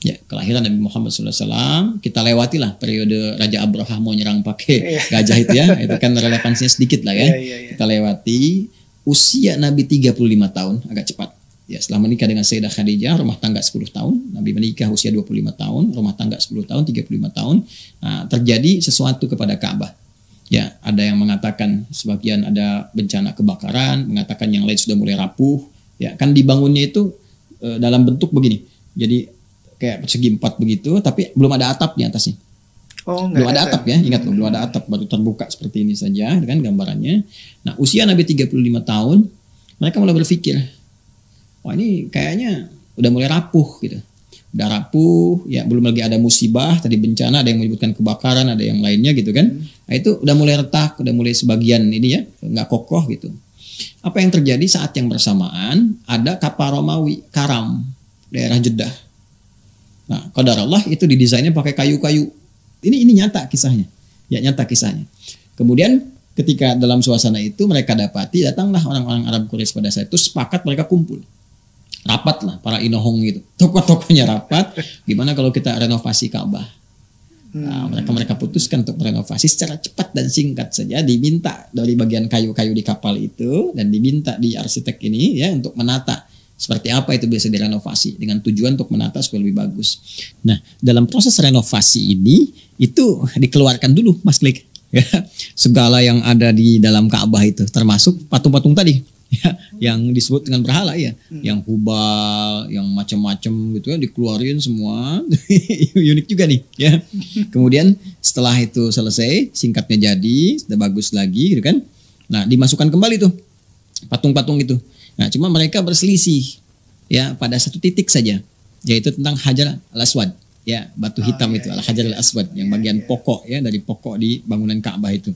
ya kelahiran Nabi Muhammad SAW kita lewati lah periode Raja Abraha mau nyerang pakai iya. gajah itu ya itu kan relevansinya sedikit lah ya, iya, iya, kita lewati usia Nabi 35 tahun agak cepat ya setelah menikah dengan Sayyidah Khadijah rumah tangga 10 tahun Nabi menikah usia 25 tahun rumah tangga 10 tahun 35 tahun nah, terjadi sesuatu kepada Ka'bah ya ada yang mengatakan sebagian ada bencana kebakaran mengatakan yang lain sudah mulai rapuh ya kan dibangunnya itu eh, dalam bentuk begini jadi kayak segi empat begitu, tapi belum ada atap di atasnya. Oh, belum ada, ya. atap ya, ingat hmm. loh, belum ada atap, baru terbuka seperti ini saja, kan, kan gambarannya. Nah, usia Nabi 35 tahun, mereka mulai berpikir, wah ini kayaknya udah mulai rapuh gitu. Udah rapuh, ya belum lagi ada musibah, tadi bencana, ada yang menyebutkan kebakaran, ada yang lainnya gitu kan. Hmm. Nah, itu udah mulai retak, udah mulai sebagian ini ya, nggak kokoh gitu. Apa yang terjadi saat yang bersamaan, ada kapal Romawi, Karam, daerah Jeddah Nah, kadar Allah itu didesainnya pakai kayu-kayu. Ini ini nyata kisahnya. Ya nyata kisahnya. Kemudian ketika dalam suasana itu mereka dapati datanglah orang-orang Arab Quraisy pada saat itu sepakat mereka kumpul. Rapat lah para inohong itu. Tokoh-tokohnya rapat. Gimana kalau kita renovasi Ka'bah? Hmm. Nah, mereka mereka putuskan untuk renovasi secara cepat dan singkat saja diminta dari bagian kayu-kayu di kapal itu dan diminta di arsitek ini ya untuk menata seperti apa itu biasa direnovasi dengan tujuan untuk menata supaya lebih bagus. Nah, dalam proses renovasi ini itu dikeluarkan dulu Mas Klik ya, segala yang ada di dalam Ka'bah itu termasuk patung-patung tadi ya, yang disebut dengan berhala ya, hmm. yang hubal, yang macam-macam gitu ya dikeluarin semua. Unik juga nih ya. Kemudian setelah itu selesai, singkatnya jadi, sudah bagus lagi gitu kan. Nah, dimasukkan kembali tuh patung-patung itu. Nah, cuma mereka berselisih ya pada satu titik saja, yaitu tentang hajar al-aswad, ya batu hitam oh, iya, itu, al-hajar iya, al-aswad yang iya, bagian iya. pokok ya dari pokok di bangunan Ka'bah itu.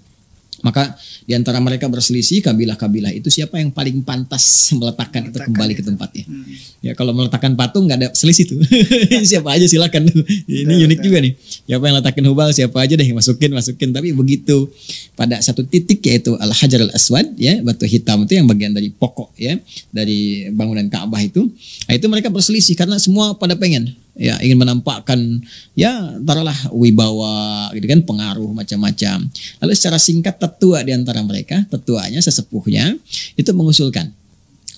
Maka di antara mereka berselisih kabilah-kabilah itu siapa yang paling pantas meletakkan, meletakkan itu kembali itu. ke tempatnya. Hmm. Ya kalau meletakkan patung nggak ada selisih tuh. siapa aja silakan. Ini betul, unik betul. juga nih. Siapa yang letakkan hubal siapa aja deh masukin masukin. Tapi begitu pada satu titik yaitu al hajar al aswad ya batu hitam itu yang bagian dari pokok ya dari bangunan Ka'bah itu. Nah, itu mereka berselisih karena semua pada pengen ya ingin menampakkan ya taruhlah wibawa gitu kan pengaruh macam-macam lalu secara singkat tetua di antara mereka tetuanya sesepuhnya itu mengusulkan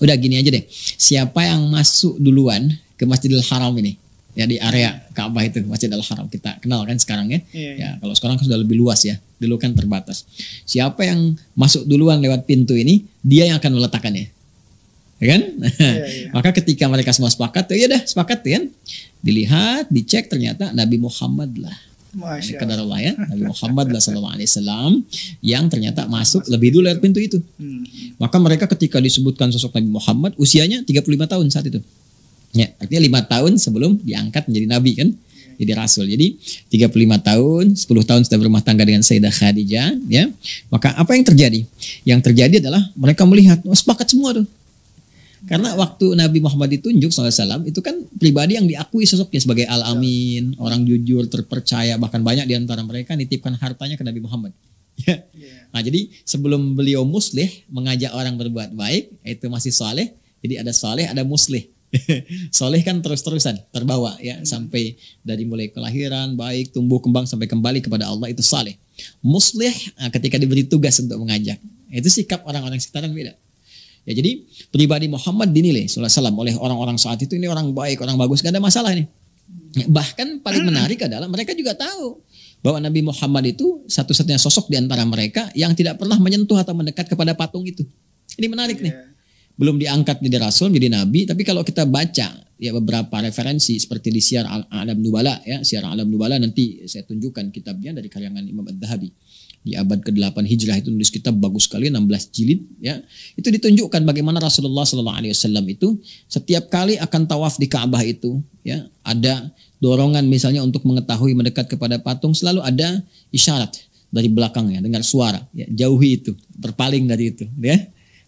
udah gini aja deh siapa yang masuk duluan ke Masjidil Haram ini ya di area Ka'bah itu Masjidil Haram kita kenal kan sekarang ya iya, iya. ya kalau sekarang sudah lebih luas ya dulu kan terbatas siapa yang masuk duluan lewat pintu ini dia yang akan meletakkannya Ya kan? Yeah, iya. yeah. Maka ketika mereka semua sepakat, ya dah sepakat ya kan? Dilihat, dicek ternyata Nabi Muhammad lah. Kedar ya, Nabi Muhammad lah Sallallahu Alaihi Wasallam yang ternyata masuk, masuk lebih dulu lewat pintu itu. Hmm. Maka mereka ketika disebutkan sosok Nabi Muhammad usianya 35 tahun saat itu. Ya, artinya lima tahun sebelum diangkat menjadi nabi kan jadi rasul. Jadi 35 tahun, 10 tahun sudah berumah tangga dengan Sayyidah Khadijah, ya. Maka apa yang terjadi? Yang terjadi adalah mereka melihat oh, sepakat semua tuh. Karena waktu Nabi Muhammad ditunjuk SAW itu kan pribadi yang diakui sosoknya sebagai al-amin, ya. orang jujur, terpercaya, bahkan banyak di antara mereka nitipkan hartanya ke Nabi Muhammad. Ya. Iya. Nah, jadi sebelum beliau muslih mengajak orang berbuat baik, itu masih soleh. Jadi ada soleh, ada muslih. soleh kan terus-terusan terbawa ya hmm. sampai dari mulai kelahiran baik tumbuh kembang sampai kembali kepada Allah itu saleh. Muslih ah, ketika diberi tugas untuk mengajak. Itu sikap orang-orang sekitaran beda. Ya, jadi pribadi Muhammad dinilai salam oleh orang-orang saat itu ini orang baik, orang bagus, gak ada masalah nih. Bahkan paling hmm. menarik adalah mereka juga tahu bahwa Nabi Muhammad itu satu-satunya sosok di antara mereka yang tidak pernah menyentuh atau mendekat kepada patung itu. Ini menarik nih. Iya. Belum diangkat jadi rasul, menjadi nabi, tapi kalau kita baca ya beberapa referensi seperti di Siar Al Alam Nubala ya, Siar Alam Nubala nanti saya tunjukkan kitabnya dari karyangan Imam Ad-Dhahabi di abad ke-8 Hijrah itu nulis kitab bagus sekali 16 jilid ya. Itu ditunjukkan bagaimana Rasulullah sallallahu alaihi wasallam itu setiap kali akan tawaf di Ka'bah itu ya, ada dorongan misalnya untuk mengetahui mendekat kepada patung selalu ada isyarat dari belakangnya dengar suara ya, jauhi itu, berpaling dari itu ya.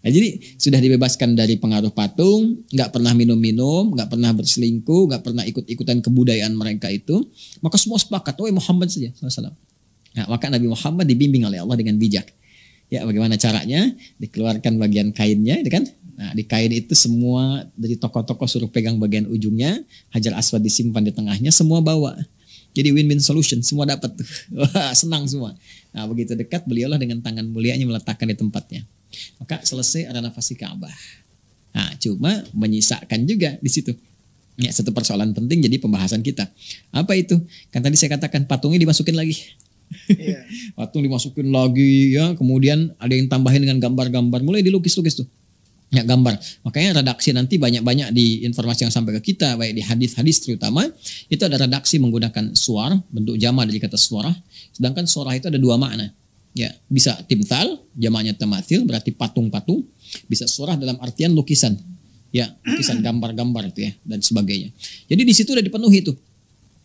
Nah, jadi sudah dibebaskan dari pengaruh patung, nggak pernah minum-minum, nggak pernah berselingkuh, nggak pernah ikut-ikutan kebudayaan mereka itu. Maka semua sepakat, oh Muhammad saja, salam. Nah, maka Nabi Muhammad dibimbing oleh Allah dengan bijak. Ya, bagaimana caranya? Dikeluarkan bagian kainnya, itu kan? Nah, di kain itu semua dari tokoh-tokoh suruh pegang bagian ujungnya, hajar aswad disimpan di tengahnya, semua bawa. Jadi win-win solution, semua dapat Wah, senang semua. Nah, begitu dekat beliaulah dengan tangan mulianya meletakkan di tempatnya. Maka selesai ada nafasi Ka'bah. Nah, cuma menyisakan juga di situ. Ya, satu persoalan penting jadi pembahasan kita. Apa itu? Kan tadi saya katakan patungnya dimasukin lagi. Yeah. Patung dimasukin lagi ya, kemudian ada yang tambahin dengan gambar-gambar. Mulai dilukis-lukis tuh. Ya gambar. Makanya redaksi nanti banyak-banyak di informasi yang sampai ke kita, baik di hadis-hadis terutama, itu ada redaksi menggunakan suara, bentuk jama dari kata suara. Sedangkan suara itu ada dua makna. Ya, bisa timtal, jamanya tematil berarti patung-patung. Bisa suara dalam artian lukisan. Ya, lukisan gambar-gambar itu ya, dan sebagainya. Jadi di situ udah dipenuhi tuh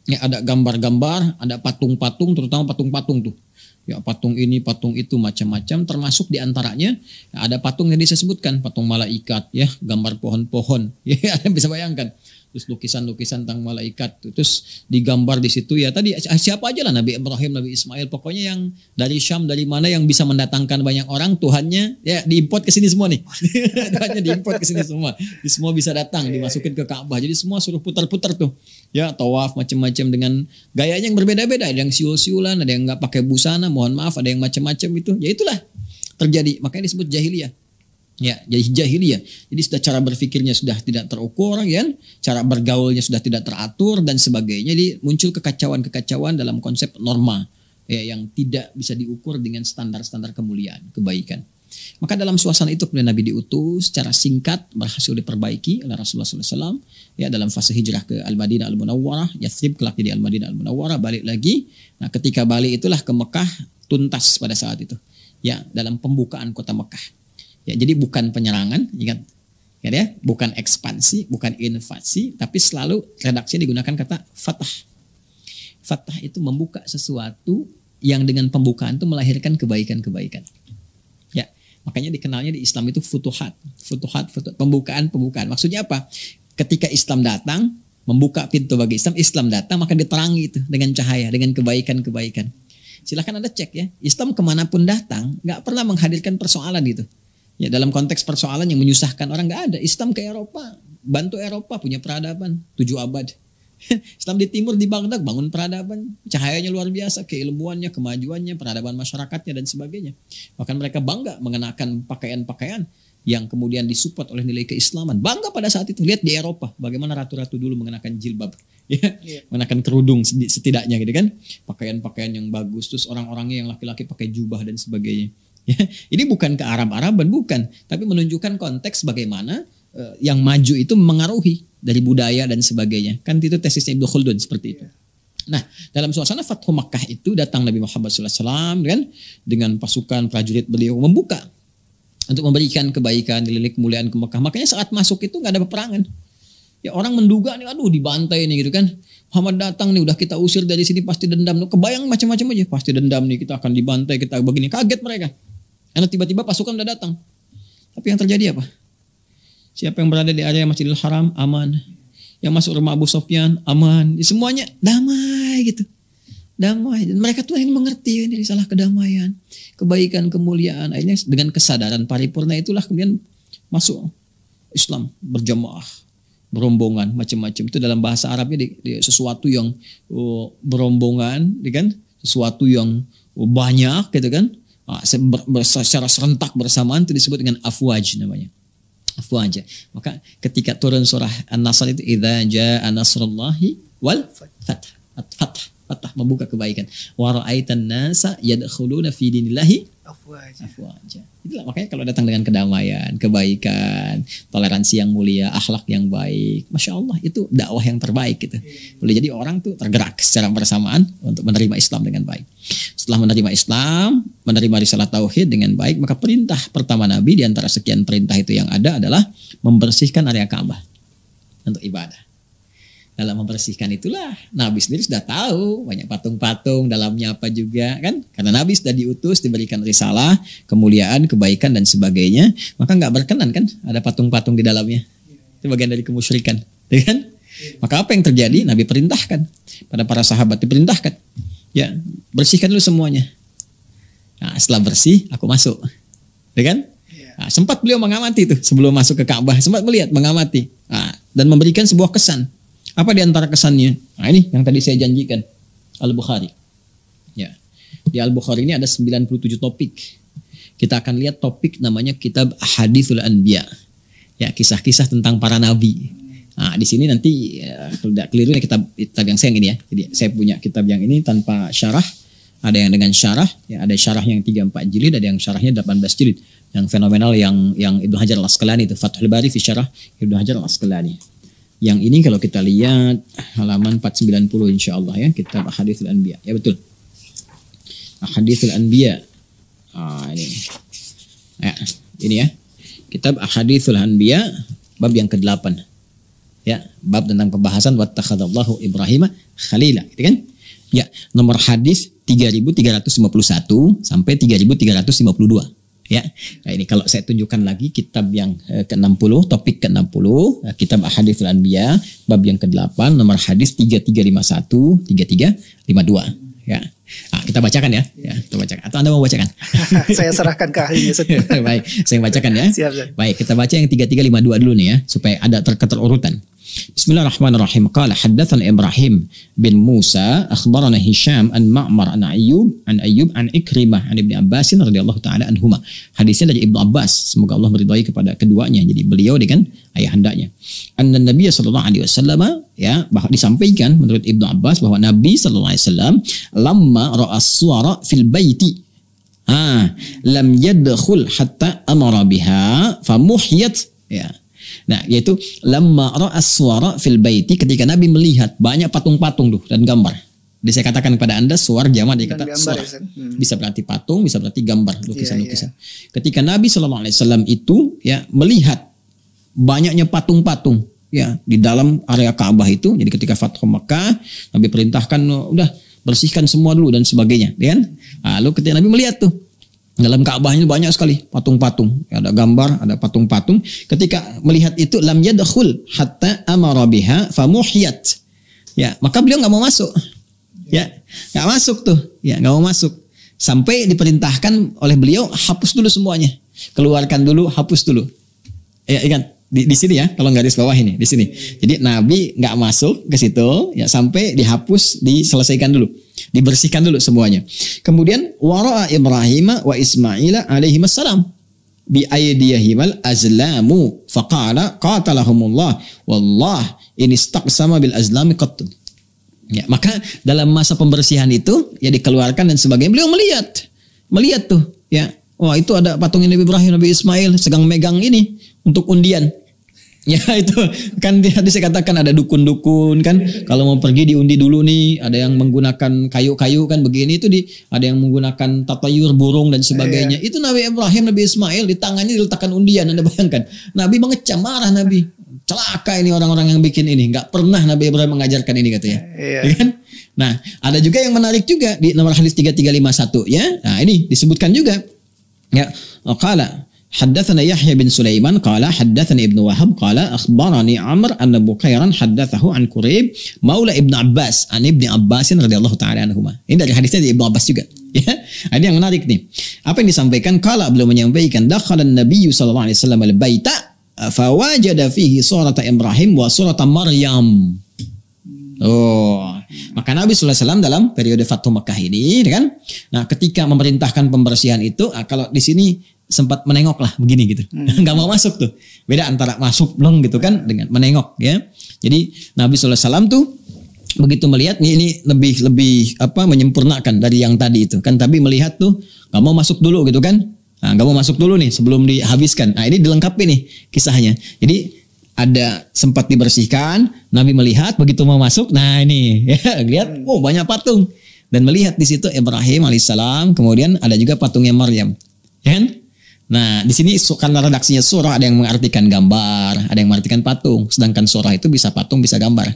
ya ada gambar-gambar, ada patung-patung, terutama patung-patung tuh. Ya patung ini, patung itu macam-macam, termasuk diantaranya ya, ada patung yang disebutkan, patung malaikat, ya gambar pohon-pohon, ya bisa bayangkan terus lukisan-lukisan tentang malaikat terus digambar di situ ya tadi siapa aja lah Nabi Ibrahim Nabi Ismail pokoknya yang dari Syam dari mana yang bisa mendatangkan banyak orang Tuhannya ya diimport ke sini semua nih Tuhannya diimport ke sini semua di semua bisa datang iya, iya. dimasukin ke Ka'bah jadi semua suruh putar-putar tuh ya tawaf macam-macam dengan gayanya yang berbeda-beda ada yang siul-siulan ada yang nggak pakai busana mohon maaf ada yang macam-macam itu ya itulah terjadi makanya disebut jahiliyah Ya, jadi jahiliyah. Jadi sudah cara berpikirnya sudah tidak terukur, ya, cara bergaulnya sudah tidak teratur dan sebagainya. Jadi muncul kekacauan-kekacauan dalam konsep norma ya, yang tidak bisa diukur dengan standar-standar kemuliaan, kebaikan. Maka dalam suasana itu kemudian Nabi diutus secara singkat berhasil diperbaiki oleh Rasulullah SAW ya dalam fase hijrah ke Al Madinah Al Munawwarah, Yathrib kelak jadi Al Madinah Al Munawwarah balik lagi. Nah ketika balik itulah ke Mekah tuntas pada saat itu ya dalam pembukaan kota Mekah. Ya, jadi bukan penyerangan, ingat. Ya, ya, bukan ekspansi, bukan invasi, tapi selalu redaksi digunakan kata fatah. Fatah itu membuka sesuatu yang dengan pembukaan itu melahirkan kebaikan-kebaikan. Ya, makanya dikenalnya di Islam itu futuhat, futuhat, futuhat, pembukaan-pembukaan. Maksudnya apa? Ketika Islam datang, membuka pintu bagi Islam, Islam datang maka diterangi itu dengan cahaya, dengan kebaikan-kebaikan. Silahkan Anda cek ya, Islam kemanapun datang nggak pernah menghadirkan persoalan gitu. Ya dalam konteks persoalan yang menyusahkan orang nggak ada. Islam ke Eropa, bantu Eropa punya peradaban tujuh abad. Islam di timur di Baghdad bangun peradaban, cahayanya luar biasa, keilmuannya, kemajuannya, peradaban masyarakatnya dan sebagainya. Bahkan mereka bangga mengenakan pakaian-pakaian yang kemudian disupport oleh nilai keislaman. Bangga pada saat itu lihat di Eropa bagaimana ratu-ratu dulu mengenakan jilbab, ya, iya. mengenakan kerudung setidaknya gitu kan, pakaian-pakaian yang bagus, terus orang-orangnya yang laki-laki pakai jubah dan sebagainya. Ya, ini bukan ke Arab-Araban, bukan. Tapi menunjukkan konteks bagaimana uh, yang maju itu mengaruhi dari budaya dan sebagainya. Kan itu tesisnya Ibnu Khaldun seperti itu. Iya. Nah, dalam suasana Fathu Makkah itu datang Nabi Muhammad SAW kan dengan pasukan prajurit beliau membuka untuk memberikan kebaikan, nilai kemuliaan ke Makkah. Makanya saat masuk itu nggak ada peperangan. Ya orang menduga nih, aduh dibantai nih gitu kan. Muhammad datang nih udah kita usir dari sini pasti dendam. Kebayang macam-macam aja pasti dendam nih kita akan dibantai kita begini kaget mereka. Karena tiba-tiba pasukan udah datang. Tapi yang terjadi apa? Siapa yang berada di area Masjidil Haram aman. Yang masuk rumah Abu Sofyan aman. Ya, semuanya damai gitu. Damai. Dan mereka tuh yang mengerti ini salah kedamaian, kebaikan, kemuliaan. Akhirnya dengan kesadaran paripurna itulah kemudian masuk Islam berjamaah berombongan macam-macam itu dalam bahasa Arabnya di, di, sesuatu yang uh, berombongan, kan? Sesuatu yang uh, banyak, gitu kan? Ah, secara serentak bersamaan itu disebut dengan afwaj namanya. Afwaj. Maka ketika turun surah An-Nasr itu idza jaa nasrullahi wal fath. Fath, fath membuka kebaikan. Wa ra'aitan nasa yadkhuluna fi dinillahi afwaj. Afwaj. Itulah makanya kalau datang dengan kedamaian, kebaikan, toleransi yang mulia, akhlak yang baik, masya Allah itu dakwah yang terbaik gitu. Boleh jadi orang tuh tergerak secara bersamaan untuk menerima Islam dengan baik. Setelah menerima Islam, menerima risalah tauhid dengan baik, maka perintah pertama Nabi diantara sekian perintah itu yang ada adalah membersihkan area Ka'bah untuk ibadah dalam membersihkan itulah Nabi sendiri sudah tahu banyak patung-patung dalamnya apa juga kan karena Nabi sudah diutus diberikan risalah kemuliaan kebaikan dan sebagainya maka nggak berkenan kan ada patung-patung di dalamnya itu bagian dari kemusyrikan ya kan maka apa yang terjadi Nabi perintahkan pada para sahabat diperintahkan ya bersihkan dulu semuanya nah, setelah bersih aku masuk ya kan iya. Nah, sempat beliau mengamati itu sebelum masuk ke Ka'bah, sempat melihat, mengamati, nah, dan memberikan sebuah kesan. Apa di antara kesannya? Nah, ini yang tadi saya janjikan. Al-Bukhari. Ya. Di Al-Bukhari ini ada 97 topik. Kita akan lihat topik namanya kitab Hadithul Anbiya. Ya, kisah-kisah tentang para nabi. Nah, di sini nanti ya, tidak keliru ya kitab, kitab yang saya yang ini ya. Jadi saya punya kitab yang ini tanpa syarah. Ada yang dengan syarah, ya, ada syarah yang 3 4 jilid, ada yang syarahnya 18 jilid. Yang fenomenal yang yang Ibnu Hajar Al-Asqalani itu Fathul Bari fi Syarah Ibnu Hajar Al-Asqalani. Yang ini kalau kita lihat halaman 490 insya Allah ya kitab al Anbiya. Ya betul. al Anbiya. Ah, ini. Ya, ini ya. Kitab Ahadithul Anbiya bab yang ke-8. Ya, bab tentang pembahasan wattakhadallahu Ibrahim khalila, gitu kan? Ya, nomor hadis 3351 sampai 3352 ya. Nah, ini kalau saya tunjukkan lagi kitab yang eh, ke-60, topik ke-60, eh, kitab hadis Anbiya, bab yang ke-8, nomor hadis 3351, 3352 ya. Nah, kita bacakan ya. ya, kita bacakan. Atau Anda mau bacakan? saya serahkan ke ahlinya. Baik, saya bacakan ya. Siap, siap. Baik, kita baca yang 3352 dulu nih ya, supaya ada urutan. Bismillahirrahmanirrahim. Qala haddatsan Ibrahim bin Musa akhbarana Hisham an Ma'mar an Ayyub an Ayyub an Ikrimah an Ibnu Abbas radhiyallahu taala anhuma. Hadisnya dari Ibnu Abbas, semoga Allah meridhai kepada keduanya. Jadi beliau dengan ayahandanya. Anna Nabi sallallahu alaihi wasallam ya bahwa disampaikan menurut Ibnu Abbas bahwa Nabi sallallahu alaihi wasallam lamma ra'a suara fil baiti ha lam yadkhul hatta amara biha famuhiyat ya Nah, yaitu lama ra'a suara fil baiti ketika Nabi melihat banyak patung-patung tuh dan gambar. Jadi saya katakan kepada Anda suar jamak dikata suara. Ya, hmm. Bisa berarti patung, bisa berarti gambar, iya, lukisan-lukisan. Yeah, yeah. Ketika Nabi sallallahu alaihi wasallam itu ya melihat banyaknya patung-patung ya di dalam area Ka'bah itu. Jadi ketika Fathu Mekah, Nabi perintahkan udah bersihkan semua dulu dan sebagainya, ya kan? Nah, lalu ketika Nabi melihat tuh dalam Ka'bah banyak sekali patung-patung. Ada gambar, ada patung-patung. Ketika melihat itu, lam yadkhul hatta amara biha Ya, maka beliau nggak mau masuk. Ya, nggak masuk tuh. Ya, nggak mau masuk. Sampai diperintahkan oleh beliau hapus dulu semuanya. Keluarkan dulu, hapus dulu. Ya, ingat di, di sini ya, kalau garis bawah ini, di sini. Jadi Nabi nggak masuk ke situ ya sampai dihapus, diselesaikan dulu, dibersihkan dulu semuanya. Kemudian waraa Ibrahim wa Ismaila alaihi salam bi aydiyahimal azlamu faqala qatalahumullah wallah ini sama bil azlami qatl. Ya, maka dalam masa pembersihan itu ya dikeluarkan dan sebagainya. Beliau melihat, melihat tuh ya. Wah, itu ada patung Nabi Ibrahim, Nabi Ismail segang megang ini untuk undian. Ya itu kan tadi saya katakan ada dukun-dukun kan kalau mau pergi diundi dulu nih ada yang menggunakan kayu-kayu kan begini itu di ada yang menggunakan tatayur burung dan sebagainya eh, iya. itu Nabi Ibrahim Nabi Ismail di tangannya diletakkan undian Anda bayangkan Nabi mengecam marah Nabi celaka ini orang-orang yang bikin ini Enggak pernah Nabi Ibrahim mengajarkan ini katanya iya. ya kan nah ada juga yang menarik juga di nomor hadis 3351 ya nah ini disebutkan juga ya qala حدثنا يحيى بن سليمان قال حدثني ابن وهب قال أخبرني عمر أن بكيرا حدثه عن كريب مولى ابن عباس عن ابن عباس الله taala عنهما Ini dari hadisnya dari Ibnu Abbas juga. Ya, ini yang menarik nih. Apa yang disampaikan? Kala belum menyampaikan, dakhala Nabi sallallahu alaihi wasallam al-baita fawajada fihi surata Ibrahim wa surata Maryam. Oh, maka Nabi SAW dalam periode Fatuh Mekah ini, ya kan? Nah, ketika memerintahkan pembersihan itu, ah, kalau di sini sempat menengok lah begini gitu hmm. mau masuk tuh beda antara masuk belum gitu kan dengan menengok ya jadi Nabi saw tuh begitu melihat nih ini lebih lebih apa menyempurnakan dari yang tadi itu kan tapi melihat tuh nggak mau masuk dulu gitu kan nah, nggak nah, mau masuk dulu nih sebelum dihabiskan nah ini dilengkapi nih kisahnya jadi ada sempat dibersihkan Nabi melihat begitu mau masuk nah ini ya lihat hmm. oh banyak patung dan melihat di situ Ibrahim alaihissalam kemudian ada juga patungnya Maryam ya kan Nah, di sini karena redaksinya surah ada yang mengartikan gambar, ada yang mengartikan patung. Sedangkan surah itu bisa patung, bisa gambar.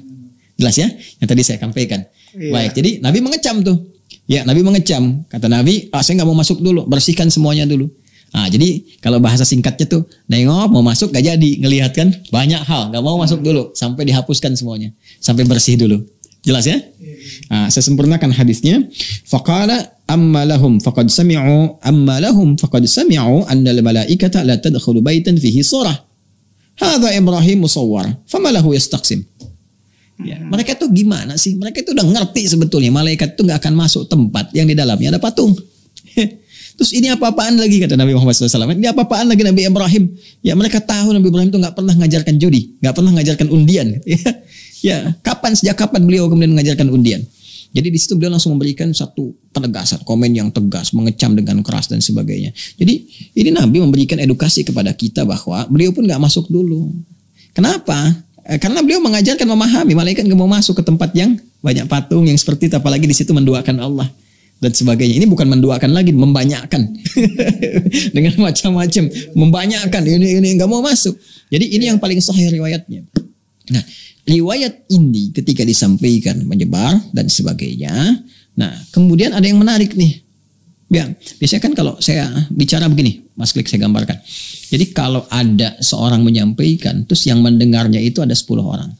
Jelas ya? Yang tadi saya sampaikan. Iya. Baik, jadi Nabi mengecam tuh. Ya, Nabi mengecam. Kata Nabi, ah, saya nggak mau masuk dulu, bersihkan semuanya dulu. Nah, jadi kalau bahasa singkatnya tuh, nengok mau masuk gak jadi, ngelihat kan banyak hal, nggak mau masuk dulu sampai dihapuskan semuanya, sampai bersih dulu. Jelas ya? Nah, saya sempurnakan hadisnya. Faqala amma lahum faqad sami'u amma lahum faqad sami'u anna al-malaikata la tadkhulu baitan fihi surah. Hadza Ibrahim musawwar. Fama lahu yastaqsim. Ya, mereka tuh gimana sih? Mereka tuh udah ngerti sebetulnya malaikat tuh nggak akan masuk tempat yang di dalamnya ada patung. Terus ini apa-apaan lagi kata Nabi Muhammad SAW. Ini apa-apaan lagi Nabi Ibrahim. Ya mereka tahu Nabi Ibrahim itu nggak pernah ngajarkan judi, nggak pernah ngajarkan undian. Ya. Ya, kapan sejak kapan beliau kemudian mengajarkan undian? Jadi di situ beliau langsung memberikan satu penegasan, komen yang tegas, mengecam dengan keras dan sebagainya. Jadi ini Nabi memberikan edukasi kepada kita bahwa beliau pun nggak masuk dulu. Kenapa? Eh, karena beliau mengajarkan memahami malaikat nggak mau masuk ke tempat yang banyak patung yang seperti itu, apalagi di situ menduakan Allah dan sebagainya. Ini bukan menduakan lagi, membanyakan dengan macam-macam, membanyakan. ini ini nggak mau masuk. Jadi ini yang paling sahih riwayatnya. Nah, riwayat ini ketika disampaikan menyebar dan sebagainya. Nah, kemudian ada yang menarik nih. Ya, biasanya kan kalau saya bicara begini, Mas Klik saya gambarkan. Jadi kalau ada seorang menyampaikan, terus yang mendengarnya itu ada 10 orang.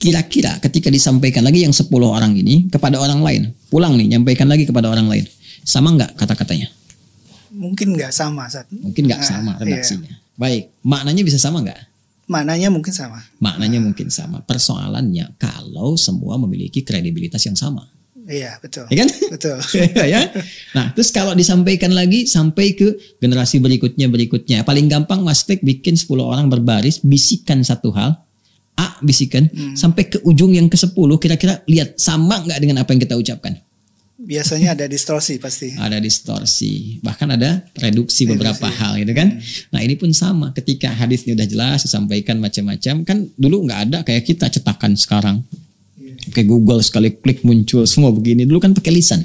Kira-kira ketika disampaikan lagi yang 10 orang ini kepada orang lain, pulang nih, nyampaikan lagi kepada orang lain. Sama nggak kata-katanya? Mungkin nggak sama, Sat. Mungkin nggak nah, sama iya. redaksinya. Iya. Baik, maknanya bisa sama nggak? Maknanya mungkin sama. Maknanya nah. mungkin sama. Persoalannya kalau semua memiliki kredibilitas yang sama. Iya betul. Iya kan? Betul. Iya, ya. Nah terus kalau disampaikan lagi sampai ke generasi berikutnya berikutnya paling gampang Mas Tek bikin 10 orang berbaris bisikan satu hal A bisikan hmm. sampai ke ujung yang ke 10 kira-kira lihat sama nggak dengan apa yang kita ucapkan biasanya ada distorsi pasti. Ada distorsi, bahkan ada reduksi, reduksi beberapa hal gitu kan. Hmm. Nah, ini pun sama ketika hadisnya udah jelas disampaikan macam-macam kan dulu nggak ada kayak kita cetakan sekarang. Pakai iya. Google sekali klik muncul semua begini. Dulu kan pakai lisan.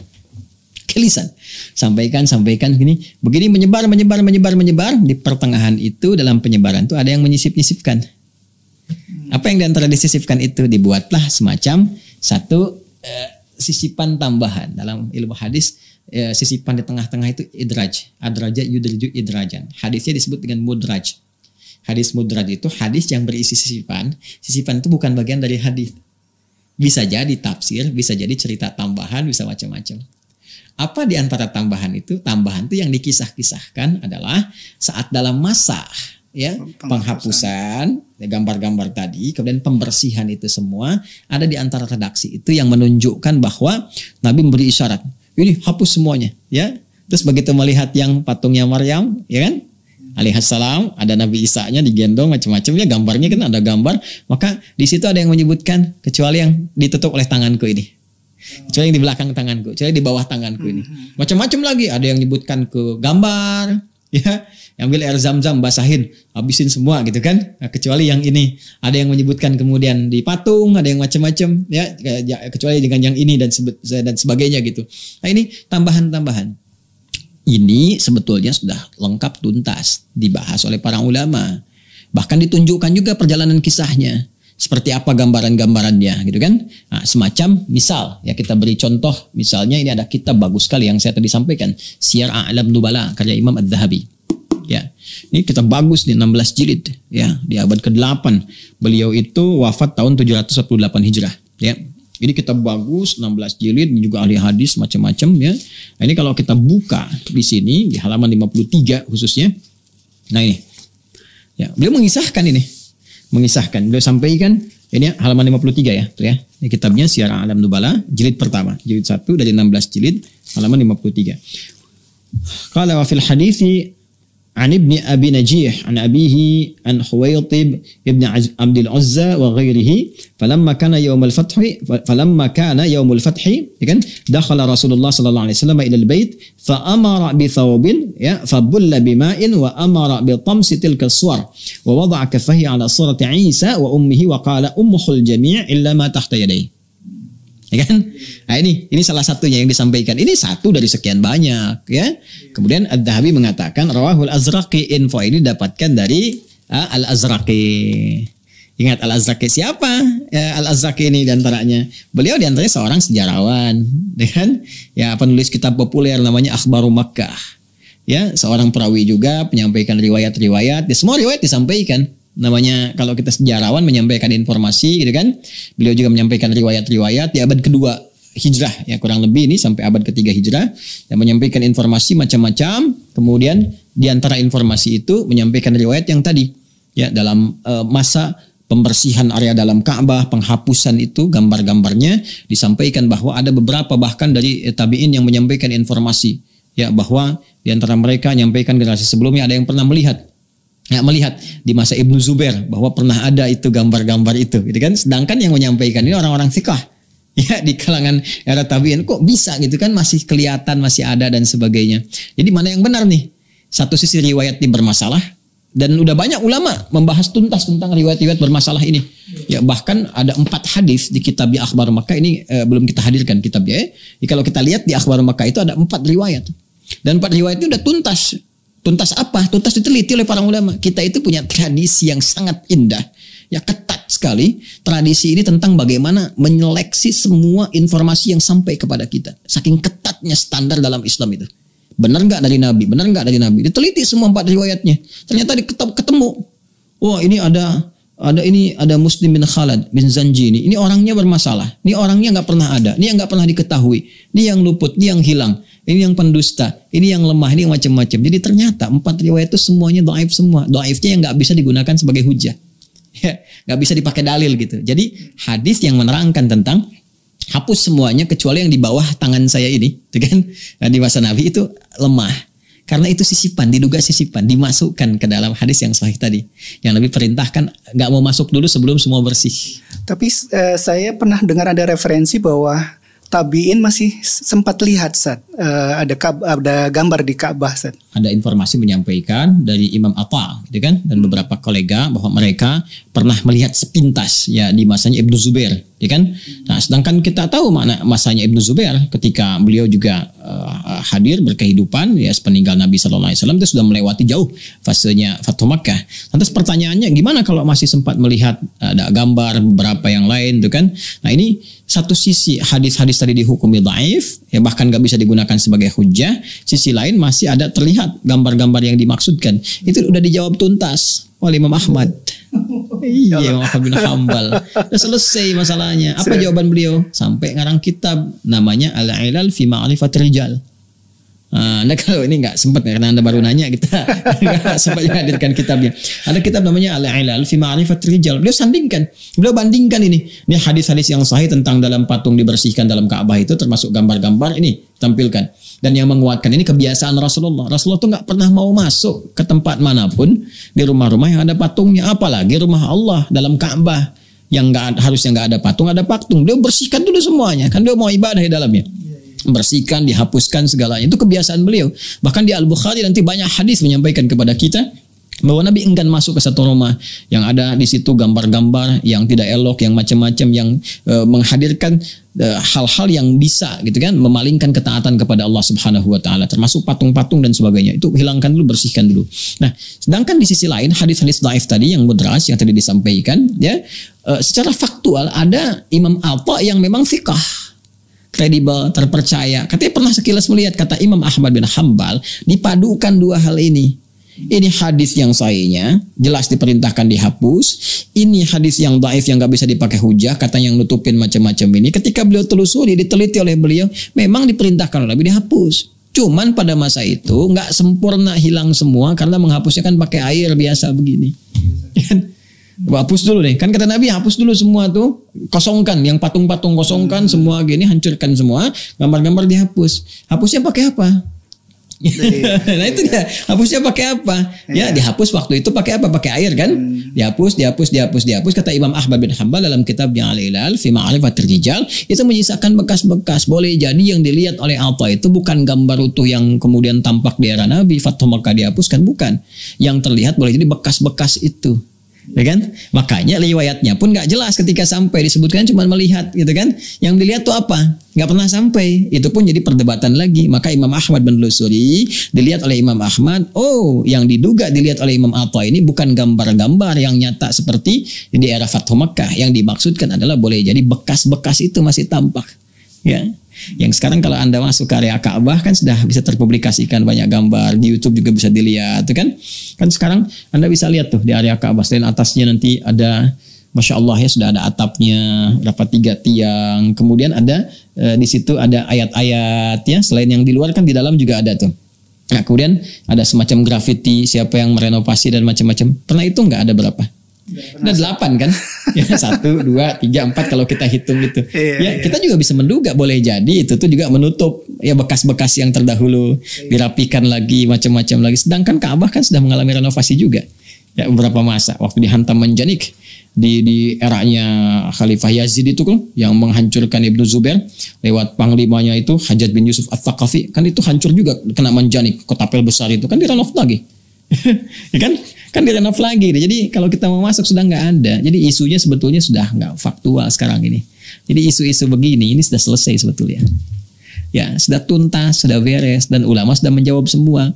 Pakai lisan. Sampaikan, sampaikan gini, begini menyebar, menyebar, menyebar, menyebar di pertengahan itu dalam penyebaran itu ada yang menyisip-nyisipkan. Hmm. Apa yang diantara disisipkan itu dibuatlah semacam satu eh, sisipan tambahan dalam ilmu hadis e, sisipan di tengah-tengah itu idraj adraja yudriju idrajan hadisnya disebut dengan mudraj hadis mudraj itu hadis yang berisi sisipan sisipan itu bukan bagian dari hadis bisa jadi tafsir bisa jadi cerita tambahan bisa macam-macam apa di antara tambahan itu tambahan itu yang dikisah-kisahkan adalah saat dalam masa ya penghapusan ya, gambar-gambar tadi kemudian pembersihan itu semua ada di antara redaksi itu yang menunjukkan bahwa Nabi memberi isyarat ini hapus semuanya ya terus begitu melihat yang patungnya Maryam ya kan alaihissalam ada Nabi Isa-nya digendong macam-macamnya gambarnya kan ada gambar maka di situ ada yang menyebutkan kecuali yang ditutup oleh tanganku ini kecuali yang di belakang tanganku kecuali di bawah tanganku ini hmm, hmm. macam-macam lagi ada yang menyebutkan ke gambar ya ambil air zam-zam basahin habisin semua gitu kan nah, kecuali yang ini ada yang menyebutkan kemudian di patung ada yang macam-macam ya kecuali dengan yang ini dan dan sebagainya gitu nah ini tambahan-tambahan ini sebetulnya sudah lengkap tuntas dibahas oleh para ulama bahkan ditunjukkan juga perjalanan kisahnya seperti apa gambaran-gambarannya gitu kan nah, semacam misal ya kita beri contoh misalnya ini ada kitab bagus sekali yang saya tadi sampaikan Siar A'lam Nubala karya Imam Ad-Dhahabi ya. Ini kita bagus di 16 jilid ya, di abad ke-8. Beliau itu wafat tahun 718 Hijrah ya. Ini kita bagus 16 jilid juga ahli hadis macam-macam ya. Nah, ini kalau kita buka di sini di halaman 53 khususnya. Nah ini. Ya, beliau mengisahkan ini. Mengisahkan. Beliau sampaikan ini halaman 53 ya, tuh ya. Ini kitabnya Siara Alam Nubala jilid pertama, jilid satu dari 16 jilid halaman 53. kalau wafil fil hadithi عن ابن أبي نجيح عن أبيه عن خويطب ابن عبد العزى وغيره فلما كان يوم الفتح فلما كان يوم الفتح دخل رسول الله صلى الله عليه وسلم إلى البيت فأمر بثوب فبل بماء وأمر بطمس تلك الصور ووضع كفه على صورة عيسى وأمه وقال أمخ الجميع إلا ما تحت يديه ya kan? Nah ini ini salah satunya yang disampaikan. Ini satu dari sekian banyak, ya. Kemudian ad dahabi mengatakan Rawahul Azraqi info ini dapatkan dari uh, Al Azraqi. Ingat Al Azraqi siapa? Ya, Al Azraqi ini diantaranya. Beliau diantaranya seorang sejarawan, ya kan? ya penulis kitab populer namanya Akhbaru Makkah. Ya, seorang perawi juga penyampaikan riwayat-riwayat. Ya, semua riwayat disampaikan namanya kalau kita sejarawan menyampaikan informasi gitu kan beliau juga menyampaikan riwayat-riwayat di abad kedua hijrah ya kurang lebih ini sampai abad ketiga hijrah dan menyampaikan informasi macam-macam kemudian di antara informasi itu menyampaikan riwayat yang tadi ya dalam e, masa pembersihan area dalam Ka'bah, penghapusan itu gambar-gambarnya disampaikan bahwa ada beberapa bahkan dari eh, tabi'in yang menyampaikan informasi ya bahwa di antara mereka menyampaikan generasi sebelumnya ada yang pernah melihat ya, melihat di masa Ibnu Zubair bahwa pernah ada itu gambar-gambar itu gitu kan sedangkan yang menyampaikan ini orang-orang sikah ya di kalangan era tabiin kok bisa gitu kan masih kelihatan masih ada dan sebagainya jadi mana yang benar nih satu sisi riwayat ini bermasalah dan udah banyak ulama membahas tuntas tentang riwayat-riwayat bermasalah ini ya bahkan ada empat hadis di kitab di akhbar Makkah ini eh, belum kita hadirkan kitabnya ya. ya kalau kita lihat di akhbar Makkah itu ada empat riwayat dan empat riwayat itu udah tuntas Tuntas apa? Tuntas diteliti oleh para ulama. Kita itu punya tradisi yang sangat indah, ya ketat sekali. Tradisi ini tentang bagaimana menyeleksi semua informasi yang sampai kepada kita. Saking ketatnya standar dalam Islam itu. Benar nggak dari Nabi? Benar nggak dari Nabi? Diteliti semua empat riwayatnya. Ternyata ketemu. Wah ini ada ada ini ada Muslim bin Khalad bin Zanji ini. Ini orangnya bermasalah. Ini orangnya nggak pernah ada. Ini yang nggak pernah diketahui. Ini yang luput. Ini yang hilang. Ini yang pendusta. Ini yang lemah. Ini yang macam-macam. Jadi ternyata empat riwayat itu semuanya doaif semua. Doaifnya yang nggak bisa digunakan sebagai hujah. Ya, nggak bisa dipakai dalil gitu. Jadi hadis yang menerangkan tentang hapus semuanya kecuali yang di bawah tangan saya ini, kan? Nah, di masa Nabi itu lemah karena itu sisipan, diduga sisipan, dimasukkan ke dalam hadis yang sahih tadi. Yang lebih perintahkan nggak mau masuk dulu sebelum semua bersih. Tapi eh, saya pernah dengar ada referensi bahwa tabiin masih sempat lihat saat eh, ada kab, ada gambar di Ka'bah saat. Ada informasi menyampaikan dari Imam Atta, gitu kan, dan beberapa kolega bahwa mereka pernah melihat sepintas ya di masanya Ibnu Zubair ya kan? Nah, sedangkan kita tahu makna masanya Ibnu Zubair ketika beliau juga uh, hadir berkehidupan ya sepeninggal Nabi Shallallahu Alaihi Wasallam itu sudah melewati jauh fasenya Fatuh Makkah. Lantas pertanyaannya gimana kalau masih sempat melihat eh, ada gambar beberapa yang lain, tuh gitu kan? Nah ini satu sisi hadis-hadis tadi dihukumi daif, ya bahkan nggak bisa digunakan sebagai hujah. Sisi lain masih ada terlihat gambar-gambar yang dimaksudkan. Itu udah dijawab tuntas oleh Imam Ahmad. iya, Imam Ahmad bin Hambal. Nah, selesai masalahnya. Apa jawaban beliau? Sampai ngarang kitab namanya Al-Ilal fi Ma'rifat Rijal. Uh, anda kalau ini nggak sempat ya, karena anda baru nanya kita nggak sempat menghadirkan kitabnya. Ada kitab namanya Al Ilal fi Ma'rifat Rijal. Beliau sandingkan, beliau bandingkan ini. Ini hadis-hadis yang sahih tentang dalam patung dibersihkan dalam Ka'bah itu termasuk gambar-gambar ini tampilkan. Dan yang menguatkan ini kebiasaan Rasulullah. Rasulullah tuh nggak pernah mau masuk ke tempat manapun di rumah-rumah yang ada patungnya, apalagi rumah Allah dalam Ka'bah yang nggak harusnya nggak ada patung, ada patung. Beliau bersihkan dulu semuanya, kan beliau mau ibadah di dalamnya bersihkan, dihapuskan segalanya. Itu kebiasaan beliau. Bahkan di Al-Bukhari nanti banyak hadis menyampaikan kepada kita bahwa Nabi enggan masuk ke satu rumah yang ada di situ gambar-gambar yang tidak elok, yang macam-macam, yang e, menghadirkan e, hal-hal e, yang bisa gitu kan memalingkan ketaatan kepada Allah Subhanahu wa taala termasuk patung-patung dan sebagainya. Itu hilangkan dulu, bersihkan dulu. Nah, sedangkan di sisi lain hadis-hadis dhaif tadi yang mudras yang tadi disampaikan ya e, secara faktual ada Imam Atha yang memang fikah kredibel, terpercaya. Katanya pernah sekilas melihat kata Imam Ahmad bin Hambal dipadukan dua hal ini. Ini hadis yang sahihnya jelas diperintahkan dihapus. Ini hadis yang daif yang gak bisa dipakai hujah, kata yang nutupin macam-macam ini. Ketika beliau telusuri, diteliti oleh beliau, memang diperintahkan oleh dihapus. Cuman pada masa itu nggak sempurna hilang semua karena menghapusnya kan pakai air biasa begini. Iya, Gua hapus dulu deh. Kan kata Nabi hapus dulu semua tuh. Kosongkan. Yang patung-patung kosongkan. Hmm. Semua gini hancurkan semua. Gambar-gambar dihapus. Hapusnya pakai apa? nah itu dia hapusnya pakai apa ya iya. dihapus waktu itu pakai apa pakai air kan hmm. dihapus dihapus dihapus dihapus kata Imam Ahmad bin Hambal dalam kitabnya Al-Ilal fi Ma'rifat terjijal itu menyisakan bekas-bekas boleh jadi yang dilihat oleh apa itu bukan gambar utuh yang kemudian tampak di era Nabi Fatwa Makkah dihapuskan bukan yang terlihat boleh jadi bekas-bekas itu ya kan? Makanya riwayatnya pun nggak jelas ketika sampai disebutkan cuma melihat, gitu kan? Yang dilihat tuh apa? Nggak pernah sampai. Itu pun jadi perdebatan lagi. Maka Imam Ahmad menelusuri, dilihat oleh Imam Ahmad, oh, yang diduga dilihat oleh Imam Atha ini bukan gambar-gambar yang nyata seperti di era Fathu Mekah. Yang dimaksudkan adalah boleh jadi bekas-bekas itu masih tampak. Ya, yang sekarang kalau Anda masuk ke area Ka'bah kan sudah bisa terpublikasikan banyak gambar, di YouTube juga bisa dilihat kan. Kan sekarang Anda bisa lihat tuh di area Ka'bah selain atasnya nanti ada Masya Allah ya sudah ada atapnya, berapa tiga tiang. Kemudian ada e, di situ ada ayat-ayat ya. Selain yang di luar kan di dalam juga ada tuh. Nah kemudian ada semacam grafiti siapa yang merenovasi dan macam-macam. Pernah itu nggak ada berapa? Udah nah, delapan kan? ya, satu, dua, tiga, empat kalau kita hitung gitu. Iya, ya iya. kita juga bisa menduga boleh jadi itu tuh juga menutup ya bekas-bekas yang terdahulu iya. dirapikan lagi macam-macam lagi. Sedangkan Ka'bah kan sudah mengalami renovasi juga ya beberapa masa waktu dihantam Menjanik di di eranya Khalifah Yazid itu kan yang menghancurkan Ibnu Zubair lewat panglimanya itu Hajat bin Yusuf At-Thaqafi kan itu hancur juga kena Menjanik kota Pel besar itu kan direnov lagi ya kan kan direnov lagi nih jadi kalau kita mau masuk sudah nggak ada jadi isunya sebetulnya sudah nggak faktual sekarang ini jadi isu-isu begini ini sudah selesai sebetulnya ya sudah tuntas sudah beres dan ulama sudah menjawab semua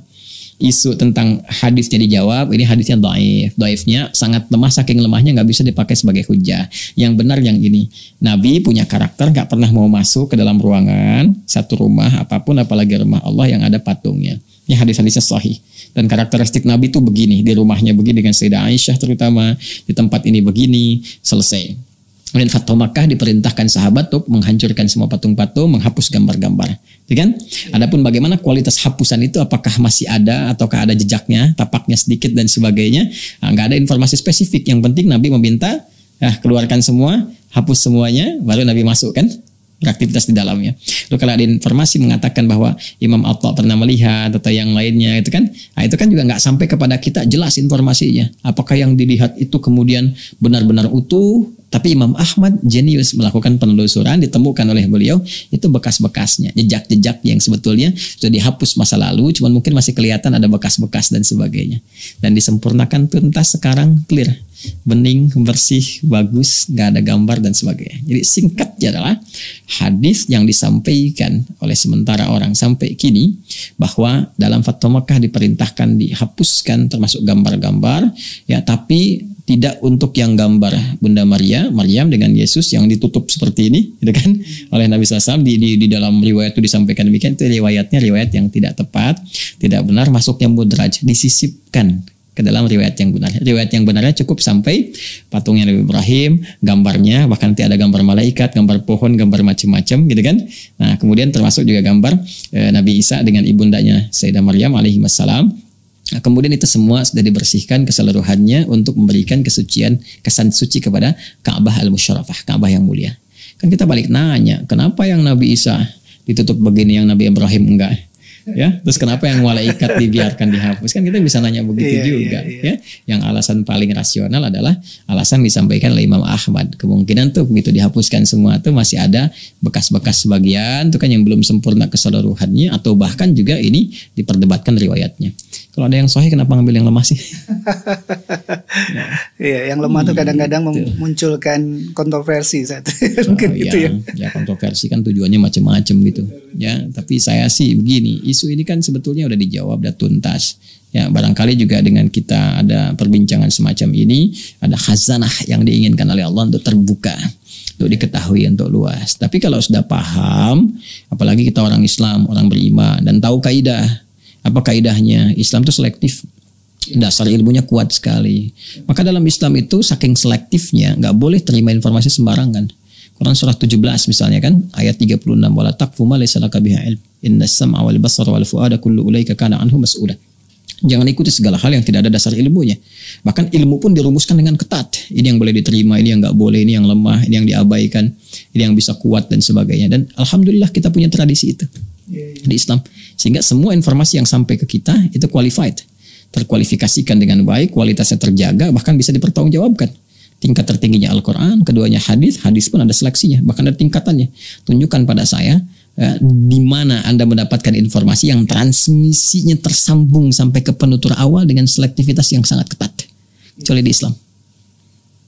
isu tentang hadis jadi jawab ini hadisnya doif doifnya sangat lemah saking lemahnya nggak bisa dipakai sebagai hujah yang benar yang ini nabi punya karakter nggak pernah mau masuk ke dalam ruangan satu rumah apapun apalagi rumah Allah yang ada patungnya ini hadis-hadisnya sahih dan karakteristik Nabi itu begini, di rumahnya begini dengan Sayyidah Aisyah terutama, di tempat ini begini, selesai. Kemudian Fatwa Makkah diperintahkan sahabat untuk menghancurkan semua patung-patung, menghapus gambar-gambar. Iya kan? Adapun bagaimana kualitas hapusan itu apakah masih ada ataukah ada jejaknya, tapaknya sedikit dan sebagainya, nah, ada informasi spesifik. Yang penting Nabi meminta, ah, keluarkan semua, hapus semuanya, baru Nabi masuk kan? beraktivitas di dalamnya. Lalu kalau ada informasi mengatakan bahwa Imam al Atta pernah melihat atau yang lainnya itu kan, nah itu kan juga nggak sampai kepada kita jelas informasinya. Apakah yang dilihat itu kemudian benar-benar utuh tapi Imam Ahmad jenius melakukan penelusuran ditemukan oleh beliau itu bekas-bekasnya, jejak-jejak yang sebetulnya sudah dihapus masa lalu, cuman mungkin masih kelihatan ada bekas-bekas dan sebagainya. Dan disempurnakan tuntas sekarang clear, bening, bersih, bagus, nggak ada gambar dan sebagainya. Jadi singkatnya adalah hadis yang disampaikan oleh sementara orang sampai kini bahwa dalam Fatwa Mekah diperintahkan dihapuskan termasuk gambar-gambar ya tapi tidak untuk yang gambar Bunda Maria, Maryam dengan Yesus yang ditutup seperti ini, gitu kan, oleh Nabi SAW di, di, di dalam riwayat itu disampaikan demikian itu riwayatnya riwayat yang tidak tepat, tidak benar, masuknya mudraj, disisipkan ke dalam riwayat yang benar. Riwayat yang benarnya cukup sampai patungnya Nabi Ibrahim, gambarnya bahkan tidak ada gambar malaikat, gambar pohon, gambar macam-macam gitu kan. Nah, kemudian termasuk juga gambar e, Nabi Isa dengan ibundanya Sayyidah Maryam alaihi wassalam Nah, kemudian itu semua sudah dibersihkan keseluruhannya untuk memberikan kesucian kesan suci kepada Ka'bah al-Musharafah, Ka'bah yang mulia. Kan kita balik nanya, kenapa yang Nabi Isa ditutup begini yang Nabi Ibrahim enggak? ya terus kenapa yang malaikat dibiarkan dihapus kan kita bisa nanya begitu iya, iya juga iya, iya. ya yang alasan paling rasional adalah alasan disampaikan oleh Imam Ahmad kemungkinan tuh begitu dihapuskan semua tuh masih ada bekas-bekas sebagian tuh kan yang belum sempurna keseluruhannya atau bahkan juga ini diperdebatkan riwayatnya kalau ada yang sahih kenapa ngambil yang lemah sih? nah. Iya, yang lemah hmm, tuh kadang-kadang gitu. memunculkan kontroversi saat oh, mungkin oh, gitu ya. Ya kontroversi kan tujuannya macam-macam gitu. Ya, tapi saya sih begini, isu ini kan sebetulnya udah dijawab udah tuntas. Ya, barangkali juga dengan kita ada perbincangan semacam ini, ada khazanah yang diinginkan oleh Allah untuk terbuka untuk diketahui untuk luas. Tapi kalau sudah paham, apalagi kita orang Islam, orang beriman dan tahu kaidah, apa kaidahnya Islam itu selektif dasar ilmunya kuat sekali. Maka dalam Islam itu saking selektifnya nggak boleh terima informasi sembarangan. Quran surah 17 misalnya kan ayat 36 wala taqfu ma laysa laka biha ilm innas sam'a wal basara wal fuada kullu ulaika kana anhu mas'ula. Jangan ikuti segala hal yang tidak ada dasar ilmunya. Bahkan ilmu pun dirumuskan dengan ketat. Ini yang boleh diterima, ini yang nggak boleh, ini yang lemah, ini yang diabaikan, ini yang bisa kuat dan sebagainya. Dan alhamdulillah kita punya tradisi itu di Islam sehingga semua informasi yang sampai ke kita itu qualified terkualifikasikan dengan baik kualitasnya terjaga bahkan bisa dipertanggungjawabkan tingkat tertingginya Al-Quran keduanya hadis hadis pun ada seleksinya bahkan ada tingkatannya tunjukkan pada saya eh, di mana Anda mendapatkan informasi yang transmisinya tersambung sampai ke penutur awal dengan selektivitas yang sangat ketat kecuali di Islam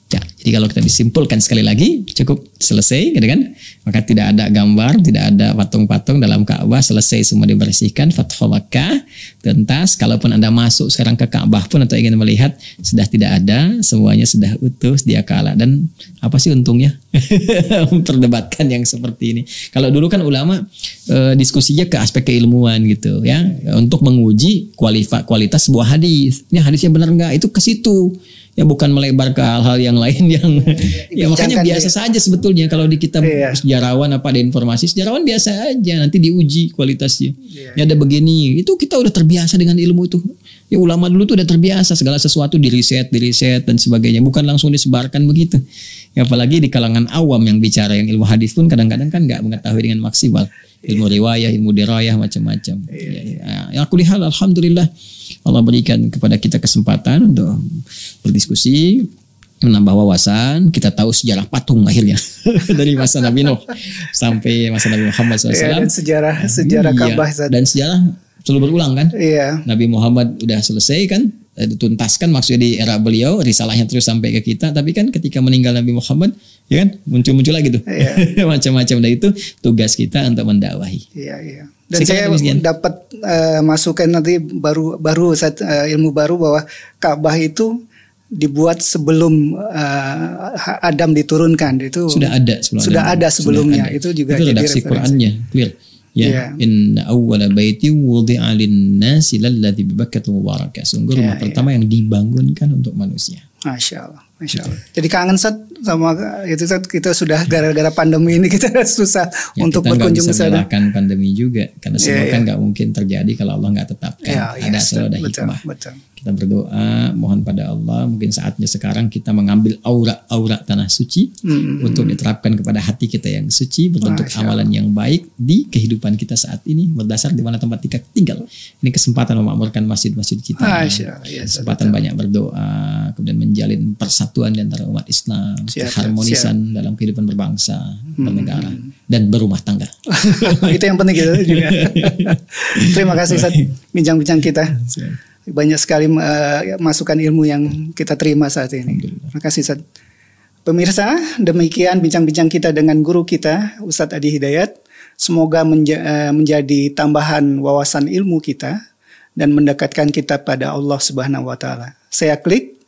Ya, jadi kalau kita disimpulkan sekali lagi cukup selesai gitu kan. Maka tidak ada gambar, tidak ada patung-patung dalam Ka'bah, selesai semua dibersihkan, Fathul Makkah tuntas. Kalaupun Anda masuk sekarang ke Ka'bah pun atau ingin melihat sudah tidak ada, semuanya sudah utuh dia kalah dan apa sih untungnya perdebatkan yang seperti ini. Kalau dulu kan ulama e, diskusinya ke aspek keilmuan gitu ya, untuk menguji kualitas sebuah hadis. Ini hadisnya benar nggak? Itu ke situ ya bukan melebar ke hal-hal yang lain yang ya makanya biasa ya. saja sebetulnya kalau di kita iya. sejarawan apa ada informasi sejarawan biasa aja nanti diuji kualitasnya iya. ya ada iya. begini itu kita udah terbiasa dengan ilmu itu ya ulama dulu tuh udah terbiasa segala sesuatu diriset diriset dan sebagainya bukan langsung disebarkan begitu ya apalagi di kalangan awam yang bicara yang ilmu hadis pun kadang-kadang kan nggak mengetahui dengan maksimal ilmu iya. riwayah ilmu derayah macam-macam iya. ya, ya. ya aku lihat alhamdulillah Allah berikan kepada kita kesempatan untuk berdiskusi menambah wawasan kita tahu sejarah patung akhirnya dari masa Nabi Nuh sampai masa Nabi Muhammad SAW ya, dan sejarah nah, sejarah iya, Ka'bah dan sejarah selalu berulang kan iya. Nabi Muhammad udah selesai kan eh, dituntaskan maksudnya di era beliau risalahnya terus sampai ke kita tapi kan ketika meninggal Nabi Muhammad ya kan muncul-muncul lagi tuh iya. macam-macam dan nah, itu tugas kita untuk mendakwahi iya iya dan saya dapat uh, masukan nanti baru baru saat, uh, eh, ilmu baru bahwa Ka'bah itu dibuat sebelum uh, Adam diturunkan itu sudah ada sebelum sudah Adam. ada sebelumnya sudah ada. itu juga itu jadi redaksi Qurannya clear ya yeah. in awwala baiti wudi'a lin-nasi lalladzi bi Sungguh yeah, rumah iya. pertama yeah. yang dibangunkan untuk manusia. Masya Masya Allah. Jadi kangen set sama itu set kita sudah gara-gara pandemi ini kita susah ya, untuk kita berkunjung ke sana. Kita pandemi juga karena semua yeah, iya. kan nggak mungkin terjadi kalau Allah nggak tetapkan. Yeah, iya, ada yeah, selalu ada hikmah. Betul. Kita berdoa mohon pada Allah mungkin saatnya sekarang kita mengambil aura-aura tanah suci mm, untuk diterapkan kepada hati kita yang suci berbentuk amalan yang baik di kehidupan kita saat ini berdasar di mana tempat kita tinggal. Ini kesempatan memakmurkan masjid-masjid kita. Masya, ya, kesempatan betul. banyak berdoa kemudian menjalin persatuan persatuan di antara umat Islam, siap, keharmonisan siap. dalam kehidupan berbangsa hmm. dan dan berumah tangga. Itu yang penting gitu ya, juga. Ya. Terima kasih saat bincang-bincang kita. Banyak sekali uh, masukan ilmu yang kita terima saat ini. Terima kasih saat Pemirsa, demikian bincang-bincang kita dengan guru kita Ustadz Adi Hidayat. Semoga menja eh, menjadi tambahan wawasan ilmu kita dan mendekatkan kita pada Allah Subhanahu wa taala. Saya klik